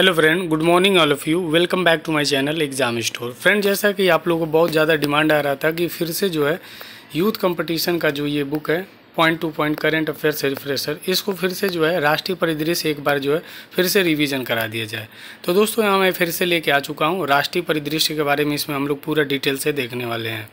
hello friend good morning all of you welcome back to my channel exam store friend जैसा कि आप लोगों को बहुत ज़्यादा डिमांड आ रहा था कि फिर से जो है यूथ कंपटीशन का जो ये बुक है point to point current affairs refresher इसको फिर से जो है राष्ट्रीय परिदृश्य एक बार जो है फिर से रिवीजन करा दिया जाए तो दोस्तों यहाँ मैं फिर से लेके आ चुका हूँ राष्ट्रीय परिदृश्य के बारे में इसमें हम लोग पूरा डिटेल से देखने वाले हैं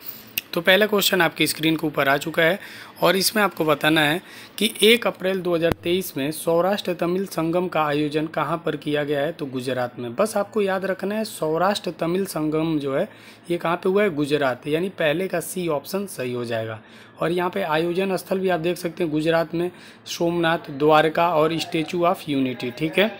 तो पहला क्वेश्चन आपकी स्क्रीन के ऊपर आ चुका है और इसमें आपको बताना है कि एक अप्रैल 2023 में सौराष्ट्र तमिल संगम का आयोजन कहाँ पर किया गया है तो गुजरात में बस आपको याद रखना है सौराष्ट्र तमिल संगम जो है ये कहाँ पे हुआ है गुजरात यानी पहले का सी ऑप्शन सही हो जाएगा और यहाँ पे आयोजन स्थल भी आप देख सकते हैं गुजरात में सोमनाथ द्वारका और स्टेचू ऑफ यूनिटी ठीक है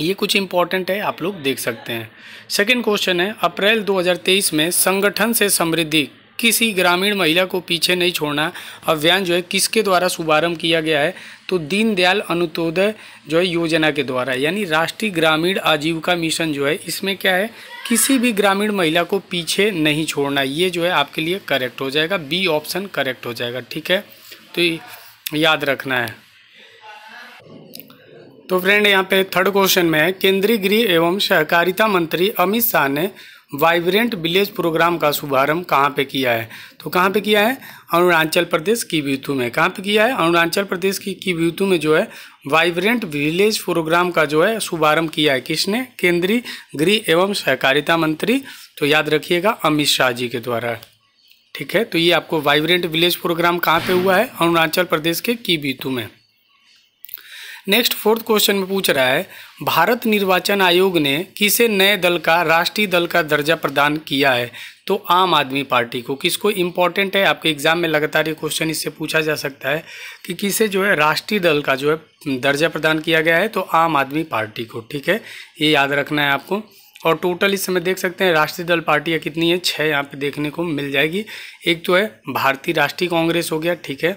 ये कुछ इंपॉर्टेंट है आप लोग देख सकते हैं सेकंड क्वेश्चन है अप्रैल 2023 में संगठन से समृद्धि किसी ग्रामीण महिला को पीछे नहीं छोड़ना अभियान जो है किसके द्वारा शुभारंभ किया गया है तो दीनदयाल अनुतोदय जो है योजना के द्वारा यानी राष्ट्रीय ग्रामीण आजीविका मिशन जो है इसमें क्या है किसी भी ग्रामीण महिला को पीछे नहीं छोड़ना ये जो है आपके लिए करेक्ट हो जाएगा बी ऑप्शन करेक्ट हो जाएगा ठीक है तो याद रखना है तो फ्रेंड यहाँ पे थर्ड क्वेश्चन में है केंद्रीय गृह एवं सहकारिता मंत्री अमित शाह ने वाइब्रेंट विलेज प्रोग्राम का शुभारंभ कहाँ पे किया है तो कहाँ पे किया है अरुणाचल प्रदेश की वीतू में कहाँ पे किया है अरुणाचल प्रदेश की की वीतू में जो है वाइब्रेंट विलेज प्रोग्राम का जो है शुभारंभ किया है किसने केंद्रीय गृह एवं सहकारिता मंत्री तो याद रखिएगा अमित शाह जी के द्वारा ठीक है तो ये आपको वाइब्रेंट विलेज प्रोग्राम कहाँ पर हुआ है अरुणाचल प्रदेश के की कीबीतू में नेक्स्ट फोर्थ क्वेश्चन में पूछ रहा है भारत निर्वाचन आयोग ने किसे नए दल का राष्ट्रीय दल का दर्जा प्रदान किया है तो आम आदमी पार्टी को किसको इम्पॉर्टेंट है आपके एग्जाम में लगातार ये क्वेश्चन इससे पूछा जा सकता है कि किसे जो है राष्ट्रीय दल का जो है दर्जा प्रदान किया गया है तो आम आदमी पार्टी को ठीक है ये याद रखना है आपको और टोटल इस समय देख सकते हैं राष्ट्रीय दल पार्टियाँ कितनी है छः यहाँ पे देखने को मिल जाएगी एक तो है भारतीय राष्ट्रीय कांग्रेस हो गया ठीक है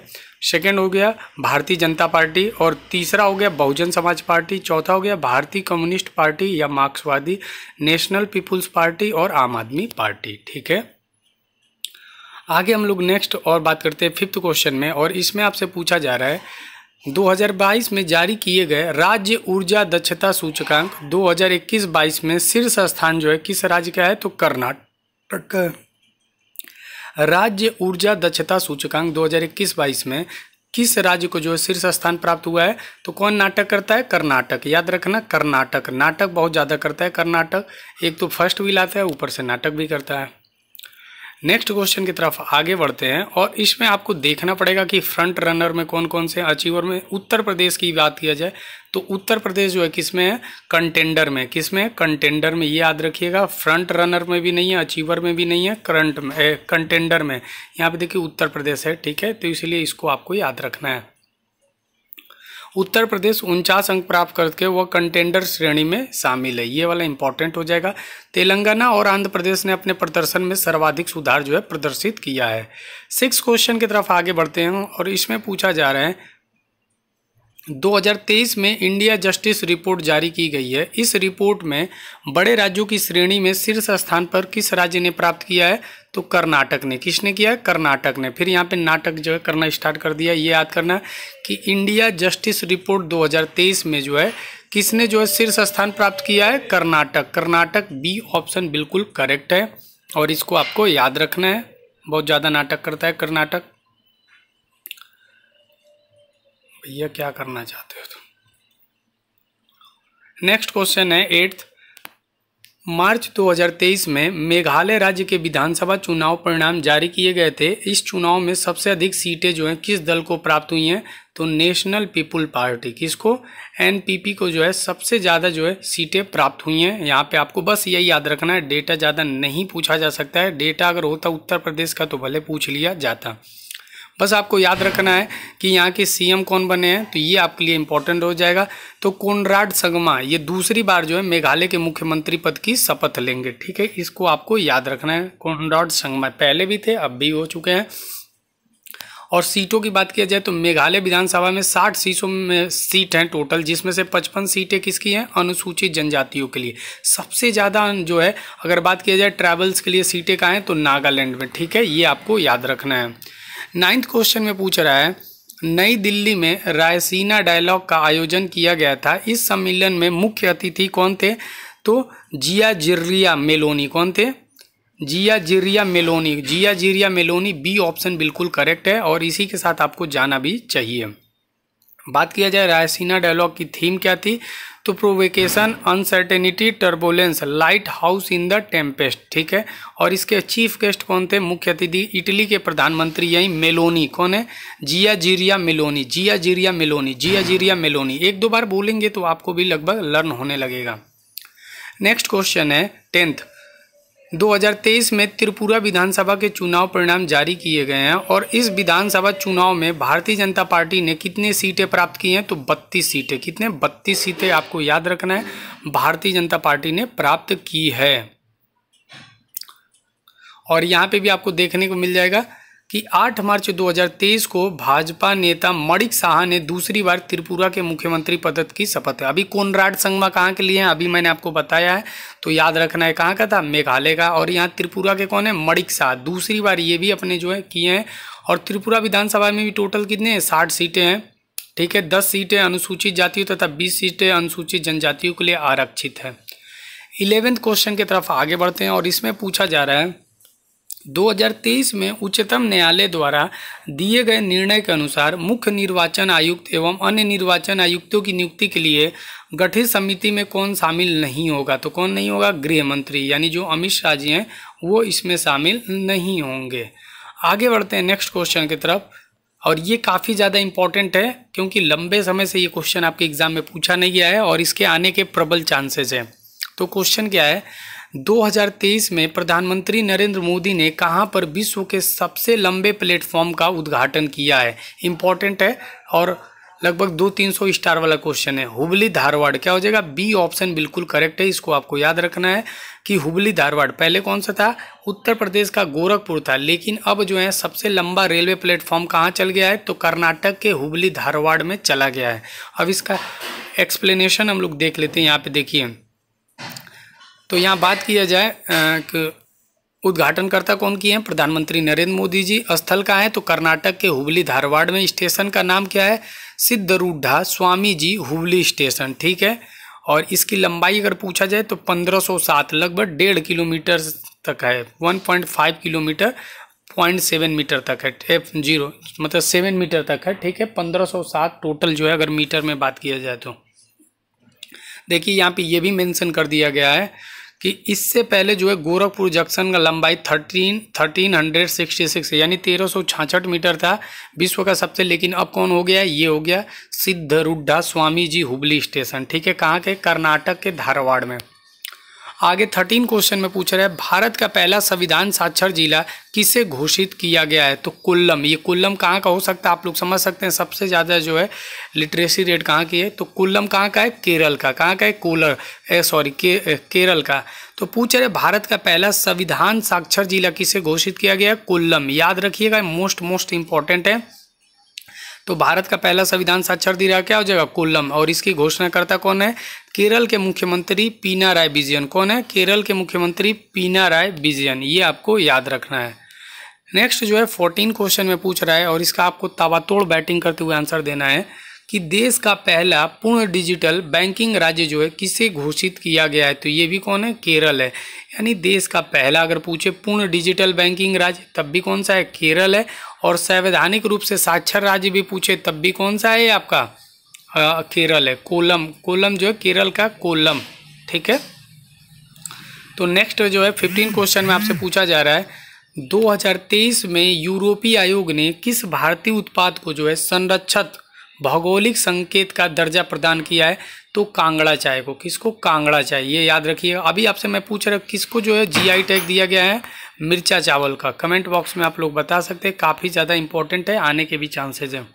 सेकेंड हो गया भारतीय जनता पार्टी और तीसरा हो गया बहुजन समाज पार्टी चौथा हो गया भारतीय कम्युनिस्ट पार्टी या मार्क्सवादी नेशनल पीपुल्स पार्टी और आम आदमी पार्टी ठीक है आगे हम लोग नेक्स्ट और बात करते हैं फिफ्थ क्वेश्चन में और इसमें आपसे पूछा जा रहा है 2022 में जारी किए गए राज्य ऊर्जा दक्षता सूचकांक 2021-22 में शीर्ष स्थान जो है किस राज्य का है तो कर्नाटक राज्य ऊर्जा दक्षता सूचकांक 2021-22 में किस राज्य को जो है शीर्ष स्थान प्राप्त हुआ है तो कौन नाटक करता है कर्नाटक याद रखना कर्नाटक नाटक बहुत ज़्यादा करता है कर्नाटक एक तो फर्स्ट भी लाता है ऊपर से नाटक भी करता है नेक्स्ट क्वेश्चन की तरफ आगे बढ़ते हैं और इसमें आपको देखना पड़ेगा कि फ्रंट रनर में कौन कौन से अचीवर में उत्तर प्रदेश की बात किया जाए तो उत्तर प्रदेश जो है किस में है कंटेंडर में किस में कंटेंडर में ये याद रखिएगा फ्रंट रनर में भी नहीं है अचीवर में भी नहीं है करंट में कंटेंडर में यहाँ पे देखिए उत्तर प्रदेश है ठीक है तो इसलिए इसको आपको याद रखना है उत्तर प्रदेश उनचास अंक प्राप्त करके वह कंटेंडर श्रेणी में शामिल है ये वाला इंपॉर्टेंट हो जाएगा तेलंगाना और आंध्र प्रदेश ने अपने प्रदर्शन में सर्वाधिक सुधार जो है प्रदर्शित किया है सिक्स क्वेश्चन की तरफ आगे बढ़ते हैं और इसमें पूछा जा रहा है 2023 में इंडिया जस्टिस रिपोर्ट जारी की गई है इस रिपोर्ट में बड़े राज्यों की श्रेणी में शीर्ष स्थान पर किस राज्य ने प्राप्त किया है तो कर्नाटक ने किसने किया है कर्नाटक ने फिर यहाँ पे नाटक जो है करना स्टार्ट कर दिया ये याद करना कि इंडिया जस्टिस रिपोर्ट 2023 में जो है किसने जो है शीर्ष स्थान प्राप्त किया है कर्नाटक कर्नाटक बी ऑप्शन बिल्कुल करेक्ट है और इसको आपको याद रखना है बहुत ज़्यादा नाटक करता है कर्नाटक भैया क्या करना चाहते हो तुम नेक्स्ट क्वेश्चन है एट्थ मार्च 2023 में मेघालय राज्य के विधानसभा चुनाव परिणाम जारी किए गए थे इस चुनाव में सबसे अधिक सीटें जो हैं किस दल को प्राप्त हुई हैं तो नेशनल पीपुल पार्टी किसको एनपीपी को जो है सबसे ज़्यादा जो है सीटें प्राप्त हुई हैं यहाँ पे आपको बस यही याद रखना है डेटा ज़्यादा नहीं पूछा जा सकता है डेटा अगर होता उत्तर प्रदेश का तो भले पूछ लिया जाता बस आपको याद रखना है कि यहाँ के सीएम कौन बने हैं तो ये आपके लिए इंपॉर्टेंट हो जाएगा तो कोनराड संगमा ये दूसरी बार जो है मेघालय के मुख्यमंत्री पद की शपथ लेंगे ठीक है इसको आपको याद रखना है कोनराड संगमा पहले भी थे अब भी हो चुके हैं और सीटों की बात किया जाए तो मेघालय विधानसभा में साठ सीटों में सीट हैं टोटल जिसमें से पचपन सीटें किसकी हैं अनुसूचित जनजातियों के लिए सबसे ज़्यादा जो है अगर बात किया जाए ट्रैवल्स के लिए सीटें कहाँ हैं तो नागालैंड में ठीक है ये आपको याद रखना है नाइन्थ क्वेश्चन में पूछ रहा है नई दिल्ली में रायसीना डायलॉग का आयोजन किया गया था इस सम्मेलन में मुख्य अतिथि कौन थे तो जिया जिरिया मेलोनी कौन थे जिया जिरिया मेलोनी जिया जिरिया मेलोनी बी ऑप्शन बिल्कुल करेक्ट है और इसी के साथ आपको जाना भी चाहिए बात किया जाए रायसीना डायलॉग की थीम क्या थी तो provocation uncertainty turbulence lighthouse in the tempest ठीक है और इसके चीफ गेस्ट कौन थे मुख्य अतिथि इटली के प्रधानमंत्री यही मेलोनी कौन है Giorgia Meloni Giorgia Meloni Giorgia Meloni एक दो बार बोलेंगे तो आपको भी लगभग लर्न होने लगेगा नेक्स्ट क्वेश्चन है टेंथ 2023 में त्रिपुरा विधानसभा के चुनाव परिणाम जारी किए गए हैं और इस विधानसभा चुनाव में भारतीय जनता पार्टी ने कितने सीटें प्राप्त की हैं तो 32 सीटें कितने 32 सीटें आपको याद रखना है भारतीय जनता पार्टी ने प्राप्त की है और यहाँ पे भी आपको देखने को मिल जाएगा कि 8 मार्च 2023 को भाजपा नेता मणिक साहा ने दूसरी बार त्रिपुरा के मुख्यमंत्री पद की शपथ है अभी कोनराड संगमा कहाँ के लिए हैं अभी मैंने आपको बताया है तो याद रखना है कहाँ का था मेघालय का और यहाँ त्रिपुरा के कौन है मणिक शाह दूसरी बार ये भी अपने जो है किए हैं और त्रिपुरा विधानसभा में भी टोटल कितने हैं साठ सीटें हैं ठीक है दस सीटें अनुसूचित जातियों तथा बीस सीटें अनुसूचित जनजातियों के लिए आरक्षित है इलेवेंथ क्वेश्चन की तरफ आगे बढ़ते हैं और इसमें पूछा जा रहा है 2023 में उच्चतम न्यायालय द्वारा दिए गए निर्णय के अनुसार मुख्य निर्वाचन आयुक्त एवं अन्य निर्वाचन आयुक्तों की नियुक्ति के लिए गठित समिति में कौन शामिल नहीं होगा तो कौन नहीं होगा गृह मंत्री यानी जो अमित शाह जी हैं वो इसमें शामिल नहीं होंगे आगे बढ़ते हैं नेक्स्ट क्वेश्चन की तरफ और ये काफ़ी ज़्यादा इंपॉर्टेंट है क्योंकि लंबे समय से ये क्वेश्चन आपके एग्जाम में पूछा नहीं गया है और इसके आने के प्रबल चांसेज हैं तो क्वेश्चन क्या है 2023 में प्रधानमंत्री नरेंद्र मोदी ने कहाँ पर विश्व के सबसे लंबे प्लेटफॉर्म का उद्घाटन किया है इम्पॉर्टेंट है और लगभग दो तीन सौ स्टार वाला क्वेश्चन है हुबली धारवाड़ क्या हो जाएगा बी ऑप्शन बिल्कुल करेक्ट है इसको आपको याद रखना है कि हुबली धारवाड़ पहले कौन सा था उत्तर प्रदेश का गोरखपुर था लेकिन अब जो है सबसे लंबा रेलवे प्लेटफॉर्म कहाँ चल गया है तो कर्नाटक के हुबली धारवाड़ में चला गया है अब इसका एक्सप्लेनेशन हम लोग देख लेते हैं यहाँ पे देखिए तो यहाँ बात किया जाए कि उद्घाटनकर्ता कौन किए हैं प्रधानमंत्री नरेंद्र मोदी जी स्थल का है तो कर्नाटक के हुबली धारवाड़ में स्टेशन का नाम क्या है सिद्धरूढ़ा स्वामी जी हुबली स्टेशन ठीक है और इसकी लंबाई अगर पूछा जाए तो 1507 लगभग डेढ़ किलोमीटर तक है 1.5 किलोमीटर पॉइंट सेवन मीटर तक है जीरो मतलब सेवन मीटर तक है ठीक है 1507 टोटल जो है अगर मीटर में बात किया जाए तो देखिए यहाँ पे ये भी मेंशन कर दिया गया है कि इससे पहले जो है गोरखपुर जंक्शन का लंबाई thirteen thirteen hundred sixty six यानी तेरह सौ छाछठ मीटर था विश्व का सबसे लेकिन अब कौन हो गया ये हो गया सिद्धरुड्ढा स्वामी जी हुबली स्टेशन ठीक है कहाँ के कर्नाटक के धारवाड़ में आगे थर्टीन क्वेश्चन में पूछ रहा है भारत का पहला संविधान साक्षर जिला किसे घोषित किया गया है तो कुल्लम ये कुल्लम कहाँ का हो सकता है आप लोग समझ सकते हैं सबसे ज़्यादा जो है लिटरेसी रेट कहाँ की है तो कुल्लम कहाँ का है केरल का कहाँ का है कोलर सॉरी के, केरल का तो पूछ रहे भारत का पहला संविधान साक्षर जिला किसे घोषित किया गया है कुल्लम याद रखिएगा मोस्ट मोस्ट इंपॉर्टेंट है तो भारत का पहला संविधान साक्षर दिया क्या हो जाएगा कोल्लम और इसकी घोषणाकर्ता कौन है केरल के मुख्यमंत्री पीना राय विजयन कौन है केरल के मुख्यमंत्री पीना राय विजयन ये आपको याद रखना है नेक्स्ट जो है फोर्टीन क्वेश्चन में पूछ रहा है और इसका आपको ताबातोड़ बैटिंग करते हुए आंसर देना है कि देश का पहला पूर्ण डिजिटल बैंकिंग राज्य जो है किसे घोषित किया गया है तो ये भी कौन है केरल है यानी देश का पहला अगर पूछे पूर्ण डिजिटल बैंकिंग राज्य तब भी कौन सा है केरल है और संवैधानिक रूप से साक्षर राज्य भी पूछे तब भी कौन सा है आपका आ, केरल है कोलम कोलम जो है केरल का कोलम ठीक है तो नेक्स्ट जो है फिफ्टीन क्वेश्चन में आपसे पूछा जा रहा है 2023 में यूरोपीय आयोग ने किस भारतीय उत्पाद को जो है संरक्षित भौगोलिक संकेत का दर्जा प्रदान किया है तो कांगड़ा चाय को किसको कांगड़ा चाय ये याद रखिए अभी आपसे मैं पूछ रहा किसको जो है जीआई टैग दिया गया है मिर्चा चावल का कमेंट बॉक्स में आप लोग बता सकते हैं काफ़ी ज़्यादा इंपॉर्टेंट है आने के भी चांसेज हैं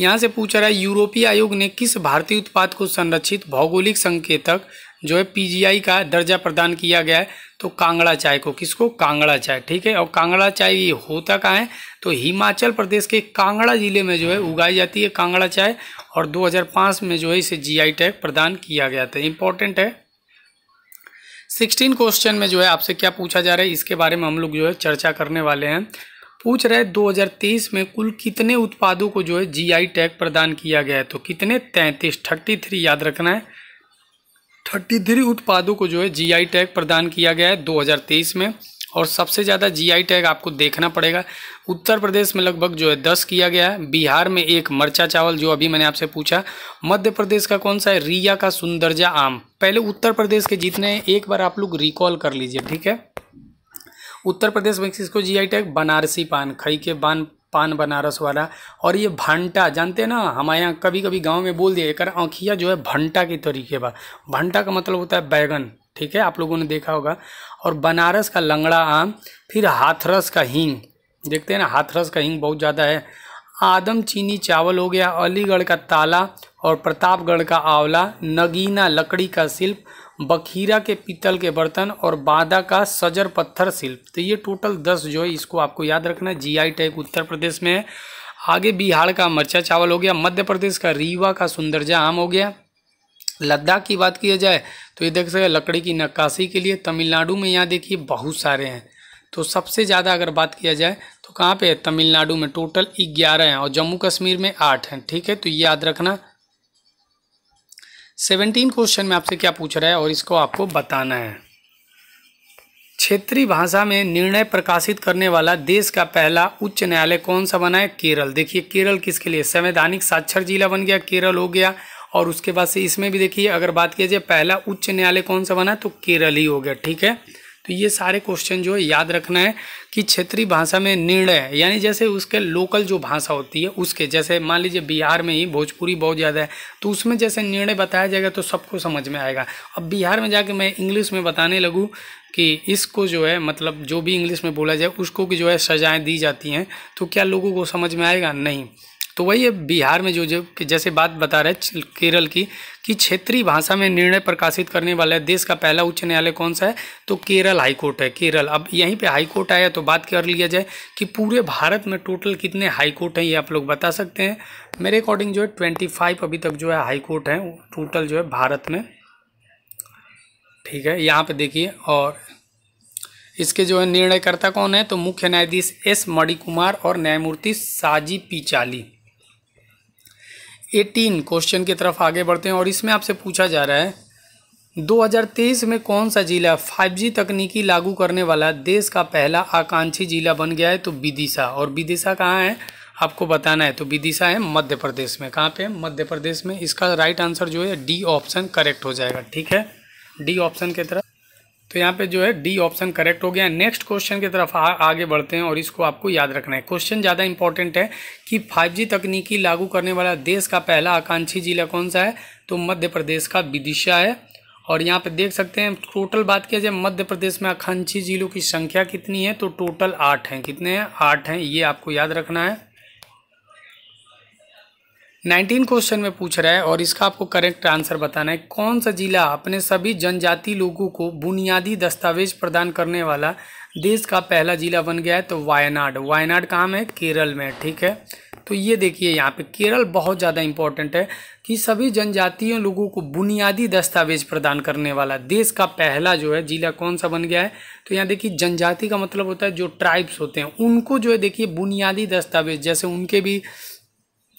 यहाँ से पूछा रहा है यूरोपीय आयोग ने किस भारतीय उत्पाद को संरक्षित भौगोलिक संकेतक जो है पीजीआई का दर्जा प्रदान किया गया है तो कांगड़ा चाय को किसको कांगड़ा चाय ठीक है और कांगड़ा चाय ये होता कहाँ है तो हिमाचल प्रदेश के कांगड़ा जिले में जो है उगाई जाती है कांगड़ा चाय और 2005 में जो है इसे जीआई टैग प्रदान किया गया था इंपॉर्टेंट है सिक्सटीन क्वेश्चन में जो है आपसे क्या पूछा जा रहा है इसके बारे में हम लोग जो है चर्चा करने वाले हैं पूछ रहे 2023 में कुल कितने उत्पादों को जो है जी टैग प्रदान किया गया है तो कितने तैंतीस थर्टी याद रखना है थर्टी थ्री उत्पादों को जो है जीआई टैग प्रदान किया गया है 2023 में और सबसे ज़्यादा जीआई टैग आपको देखना पड़ेगा उत्तर प्रदेश में लगभग जो है दस किया गया है बिहार में एक मरचा चावल जो अभी मैंने आपसे पूछा मध्य प्रदेश का कौन सा है रिया का सुंदरजा आम पहले उत्तर प्रदेश के जितने एक बार आप लोग रिकॉल कर लीजिए ठीक है उत्तर प्रदेश में किसको जीआई टैग बनारसी पान खई के बान पान बनारस वाला और ये भंटा जानते हैं ना हमारे यहाँ कभी कभी गांव में बोल दिया एक आँखिया जो है भंटा के तरीके बा भंटा का मतलब होता है बैगन ठीक है आप लोगों ने देखा होगा और बनारस का लंगड़ा आम फिर हाथरस का हींग देखते हैं ना हाथरस का हींग बहुत ज़्यादा है आदम चीनी चावल हो गया अलीगढ़ का ताला और प्रतापगढ़ का आंवला नगीना लकड़ी का शिल्प बखीरा के पीतल के बर्तन और बादा का सजर पत्थर शिल्प तो ये टोटल दस जो है इसको आपको याद रखना है जी आई टैग उत्तर प्रदेश में है आगे बिहार का मरचा चावल हो गया मध्य प्रदेश का रीवा का सुंदरजा आम हो गया लद्दाख की बात किया जाए तो ये देख सकते लकड़ी की नक्काशी के लिए तमिलनाडु में यहाँ देखिए बहुत सारे हैं तो सबसे ज़्यादा अगर बात किया जाए तो कहाँ पे है तमिलनाडु में टोटल ग्यारह हैं और जम्मू कश्मीर में आठ हैं ठीक है तो ये याद रखना सेवनटीन क्वेश्चन में आपसे क्या पूछ रहा है और इसको आपको बताना है क्षेत्रीय भाषा में निर्णय प्रकाशित करने वाला देश का पहला उच्च न्यायालय कौन सा बना है केरल देखिए केरल किसके लिए संवैधानिक साक्षर जिला बन गया केरल हो गया और उसके बाद से इसमें भी देखिए अगर बात किया जाए पहला उच्च न्यायालय कौन सा बना तो केरल ही हो गया ठीक है तो ये सारे क्वेश्चन जो है याद रखना है कि क्षेत्रीय भाषा में निर्णय यानी जैसे उसके लोकल जो भाषा होती है उसके जैसे मान लीजिए बिहार में ही भोजपुरी बहुत ज़्यादा है तो उसमें जैसे निर्णय बताया जाएगा तो सबको समझ में आएगा अब बिहार में जाके मैं इंग्लिश में बताने लगूँ कि इसको जो है मतलब जो भी इंग्लिश में बोला जाए उसको की जो है सजाएँ दी जाती हैं तो क्या लोगों को समझ में आएगा नहीं तो वही है बिहार में जो जो कि जैसे बात बता रहे केरल की कि क्षेत्रीय भाषा में निर्णय प्रकाशित करने वाला है देश का पहला उच्च न्यायालय कौन सा है तो केरल हाईकोर्ट है केरल अब यहीं पे हाईकोर्ट आया तो बात कर लिया जाए कि पूरे भारत में टोटल कितने हाईकोर्ट हैं ये आप लोग बता सकते हैं मेरे अकॉर्डिंग जो है ट्वेंटी फाइव अभी तक जो है हाईकोर्ट हैं टोटल जो है भारत में ठीक है यहाँ पर देखिए और इसके जो है निर्णयकर्ता कौन है तो मुख्य न्यायाधीश एस मणिकुमार और न्यायमूर्ति साजी पिचाली एटीन क्वेश्चन की तरफ आगे बढ़ते हैं और इसमें आपसे पूछा जा रहा है 2023 में कौन सा जिला 5G तकनीकी लागू करने वाला देश का पहला आकांक्षी जिला बन गया है तो विदिशा और विदिशा कहाँ है आपको बताना है तो विदिशा है मध्य प्रदेश में कहाँ पे मध्य प्रदेश में इसका राइट आंसर जो है डी ऑप्शन करेक्ट हो जाएगा ठीक है डी ऑप्शन की तरफ तो यहाँ पे जो है डी ऑप्शन करेक्ट हो गया नेक्स्ट क्वेश्चन की तरफ आ, आगे बढ़ते हैं और इसको आपको याद रखना है क्वेश्चन ज़्यादा इंपॉर्टेंट है कि 5G तकनीकी लागू करने वाला देश का पहला आकांक्षी जिला कौन सा है तो मध्य प्रदेश का विदिशा है और यहाँ पे देख सकते हैं टोटल बात किया जाए मध्य प्रदेश में आकांक्षी जिलों की संख्या कितनी है तो टोटल आठ हैं कितने हैं आठ हैं ये आपको याद रखना है नाइनटीन क्वेश्चन में पूछ रहा है और इसका आपको करेक्ट आंसर बताना है कौन सा जिला अपने सभी जनजाति लोगों को बुनियादी दस्तावेज प्रदान करने वाला देश का पहला जिला बन गया है तो वायनाड वायनाड कहाँ में केरल में ठीक है तो ये देखिए यहाँ पे केरल बहुत ज़्यादा इंपॉर्टेंट है कि सभी जनजातीय लोगों को बुनियादी दस्तावेज प्रदान करने वाला देश का पहला जो है जिला कौन सा बन गया है तो यहाँ देखिए जनजाति का मतलब होता है जो ट्राइब्स होते हैं उनको जो है देखिए बुनियादी दस्तावेज जैसे उनके भी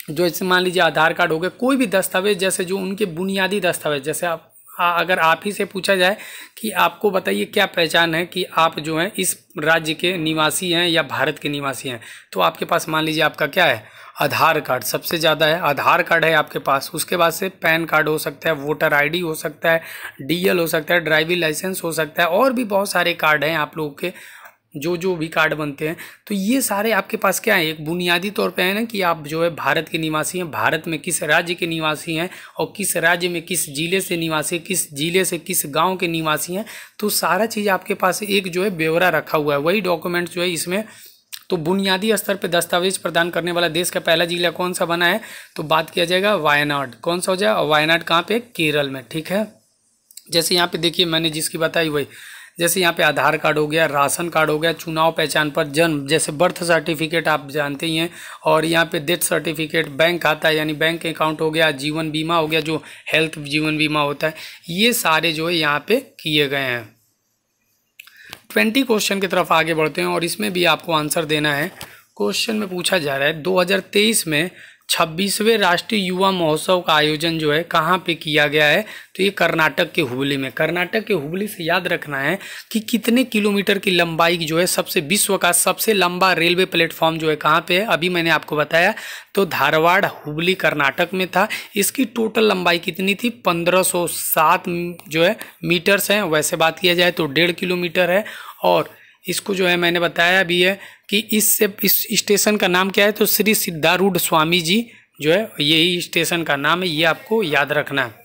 जो जैसे मान लीजिए आधार कार्ड हो गया कोई भी दस्तावेज जैसे जो उनके बुनियादी दस्तावेज जैसे आप आ, अगर आप ही से पूछा जाए कि आपको बताइए क्या पहचान है कि आप जो हैं इस राज्य के निवासी हैं या भारत के निवासी हैं तो आपके पास मान लीजिए आपका क्या है आधार कार्ड सबसे ज़्यादा है आधार कार्ड है आपके पास उसके बाद से पैन कार्ड हो सकता है वोटर आईडी हो सकता है डीएल हो सकता है ड्राइविंग लाइसेंस हो सकता है और भी बहुत सारे कार्ड हैं आप लोगों के जो जो भी कार्ड बनते हैं तो ये सारे आपके पास क्या है एक बुनियादी तौर पे है ना कि आप जो है भारत के निवासी हैं भारत में किस राज्य के निवासी हैं और किस राज्य में किस ज़िले से निवासी किस ज़िले से किस गाँव के निवासी हैं तो सारा चीज़ आपके पास एक जो है ब्यौरा रखा हुआ है वही डॉक्यूमेंट जो है इसमें तो बुनियादी स्तर पर दस्तावेज प्रदान करने वाला देश का पहला जिला कौन सा बना है तो बात किया जाएगा वायनाड कौन सा हो जाए वायनाड कहाँ पर केरल में ठीक है जैसे यहाँ पर देखिए मैंने जिसकी बताई वही जैसे यहाँ पे आधार कार्ड हो गया राशन कार्ड हो गया चुनाव पहचान पर जन्म जैसे बर्थ सर्टिफिकेट आप जानते ही हैं और यहाँ पे डेथ सर्टिफिकेट बैंक खाता है यानी बैंक अकाउंट हो गया जीवन बीमा हो गया जो हेल्थ जीवन बीमा होता है ये सारे जो है यहाँ पे किए गए हैं ट्वेंटी क्वेश्चन की तरफ आगे बढ़ते हैं और इसमें भी आपको आंसर देना है क्वेश्चन में पूछा जा रहा है 2023 में छब्बीसवें राष्ट्रीय युवा महोत्सव का आयोजन जो है कहाँ पे किया गया है तो ये कर्नाटक के हुबली में कर्नाटक के हुबली से याद रखना है कि कितने किलोमीटर की लंबाई जो है सबसे विश्व का सबसे लंबा रेलवे प्लेटफॉर्म जो है कहाँ पे है अभी मैंने आपको बताया तो धारवाड़ हुबली कर्नाटक में था इसकी टोटल लंबाई कितनी थी पंद्रह जो है मीटर्स हैं वैसे बात किया जाए तो डेढ़ किलोमीटर है और इसको जो है मैंने बताया भी है कि इससे इस स्टेशन का नाम क्या है तो श्री सिद्धारूढ़ स्वामी जी जो है यही स्टेशन का नाम है ये आपको याद रखना है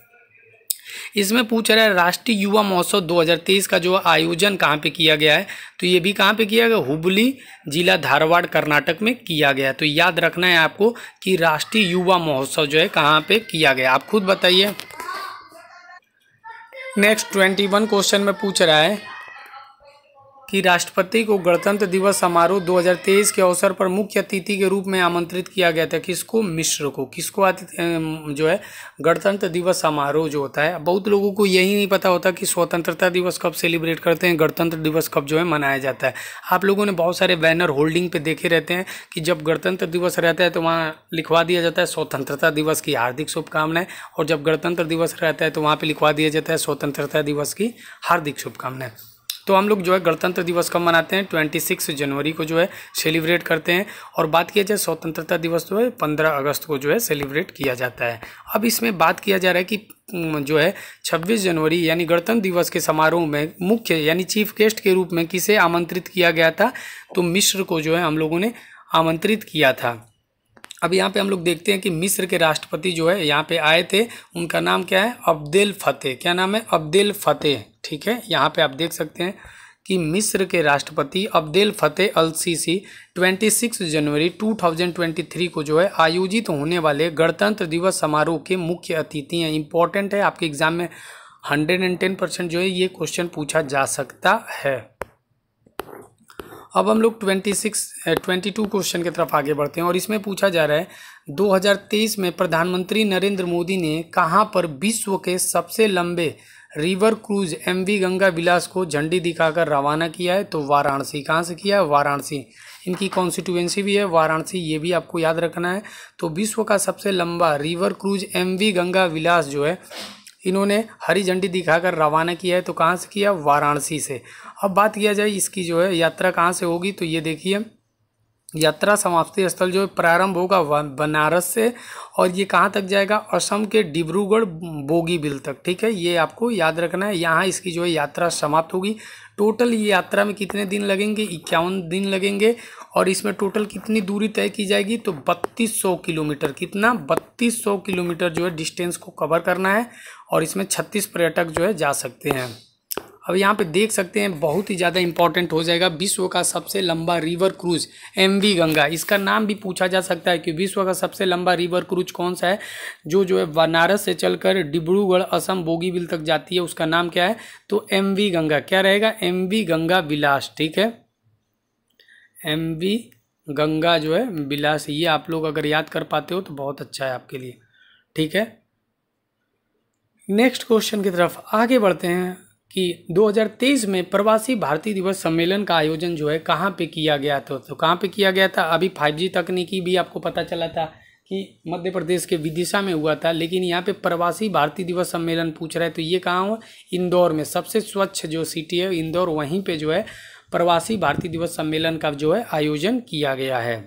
इसमें पूछ रहा है राष्ट्रीय युवा महोत्सव 2023 का जो आयोजन कहाँ पे किया गया है तो ये भी कहाँ पे किया गया हुबली जिला धारवाड़ कर्नाटक में किया गया तो याद रखना है आपको कि राष्ट्रीय युवा महोत्सव जो है कहाँ पे किया गया आप खुद बताइए नेक्स्ट ट्वेंटी वन क्वेश्चन में पूछ रहा है कि राष्ट्रपति को गणतंत्र दिवस समारोह 2023 के अवसर पर मुख्य अतिथि के रूप में आमंत्रित किया गया था किसको मिश्र को किसको जो है गणतंत्र दिवस समारोह जो होता है बहुत लोगों को यही नहीं पता होता कि स्वतंत्रता दिवस कब सेलिब्रेट करते हैं गणतंत्र दिवस कब जो है मनाया जाता है आप लोगों ने बहुत सारे बैनर होल्डिंग पे देखे रहते हैं कि जब गणतंत्र दिवस रहता है तो वहाँ लिखवा दिया जाता है स्वतंत्रता दिवस की हार्दिक शुभकामनाएं और जब गणतंत्र दिवस रहता है तो वहाँ पर लिखवा दिया जाता है स्वतंत्रता दिवस की हार्दिक शुभकामनाएं तो हम लोग जो है गणतंत्र दिवस कब मनाते हैं ट्वेंटी सिक्स जनवरी को जो है सेलिब्रेट करते हैं और बात किया जाए स्वतंत्रता दिवस जो तो है पंद्रह अगस्त को जो है सेलिब्रेट किया जाता है अब इसमें बात किया जा रहा है कि जो है 26 जनवरी यानी गणतंत्र दिवस के समारोह में मुख्य यानी चीफ गेस्ट के रूप में किसे आमंत्रित किया गया था तो मिश्र को जो है हम लोगों ने आमंत्रित किया था अब यहाँ पे हम लोग देखते हैं कि मिस्र के राष्ट्रपति जो है यहाँ पे आए थे उनका नाम क्या है अब्देल फ़तेह क्या नाम है अब्देल फ़तेह ठीक है यहाँ पे आप देख सकते हैं कि मिस्र के राष्ट्रपति अब्देल फ़तेह अल सीसी 26 जनवरी 2023 को जो है आयोजित होने वाले गणतंत्र दिवस समारोह के मुख्य अतिथि हैं इंपॉर्टेंट है आपके एग्ज़ाम में हंड्रेड परसेंट जो है ये क्वेश्चन पूछा जा सकता है अब हम लोग twenty six twenty two question की तरफ आगे बढ़ते हैं और इसमें पूछा जा रहा है 2023 में प्रधानमंत्री नरेंद्र मोदी ने कहाँ पर विश्व के सबसे लंबे river cruise M V Ganga Vilas को झंडी दिखाकर रवाना किया है तो वाराणसी कहाँ से किया है वाराणसी इनकी कॉन्स्टिट्यूएंसी भी है वाराणसी ये भी आपको याद रखना है तो विश्व का सबसे लंबा river cruise M V Ganga Vilas जो है इन्होंने हरी झंडी दिखाकर रवाना किया है तो कहाँ से किया वाराणसी से अब बात किया जाए इसकी जो है यात्रा कहाँ से होगी तो ये देखिए यात्रा समाप्ति स्थल जो प्रारंभ होगा बनारस से और ये कहाँ तक जाएगा असम के डिब्रूगढ़ बोगीबिल तक ठीक है ये आपको याद रखना है यहाँ इसकी जो है यात्रा समाप्त होगी टोटल ये यात्रा में कितने दिन लगेंगे इक्यावन दिन लगेंगे और इसमें टोटल कितनी दूरी तय की जाएगी तो बत्तीस सौ किलोमीटर कितना बत्तीस सौ किलोमीटर जो है डिस्टेंस को कवर करना है और इसमें छत्तीस पर्यटक जो है जा सकते हैं अब यहाँ पे देख सकते हैं बहुत ही ज़्यादा इंपॉर्टेंट हो जाएगा विश्व का सबसे लंबा river cruise M V Ganga इसका नाम भी पूछा जा सकता है कि विश्व का सबसे लंबा रिवर क्रूज कौन सा है जो जो है बनारस से चलकर डिब्रूगढ़ असम बोगीबिल तक जाती है उसका नाम क्या है तो एम वी गंगा क्या रहेगा एम वी गंगा विलास ठीक है एम वी गंगा जो है विलास ये आप लोग अगर याद कर पाते हो तो बहुत अच्छा है आपके लिए ठीक है नेक्स्ट क्वेश्चन की तरफ आगे बढ़ते हैं कि 2023 में प्रवासी भारतीय दिवस सम्मेलन का आयोजन जो है कहाँ पे किया गया था तो कहाँ पे किया गया था अभी फाइव जी तकनीकी भी आपको पता चला था कि मध्य प्रदेश के विदिशा में हुआ था लेकिन यहाँ पे प्रवासी भारतीय दिवस सम्मेलन पूछ रहा है तो ये कहाँ हुआ इंदौर में सबसे स्वच्छ जो सिटी है इंदौर वहीं पर जो है प्रवासी भारतीय दिवस सम्मेलन का जो है आयोजन किया गया है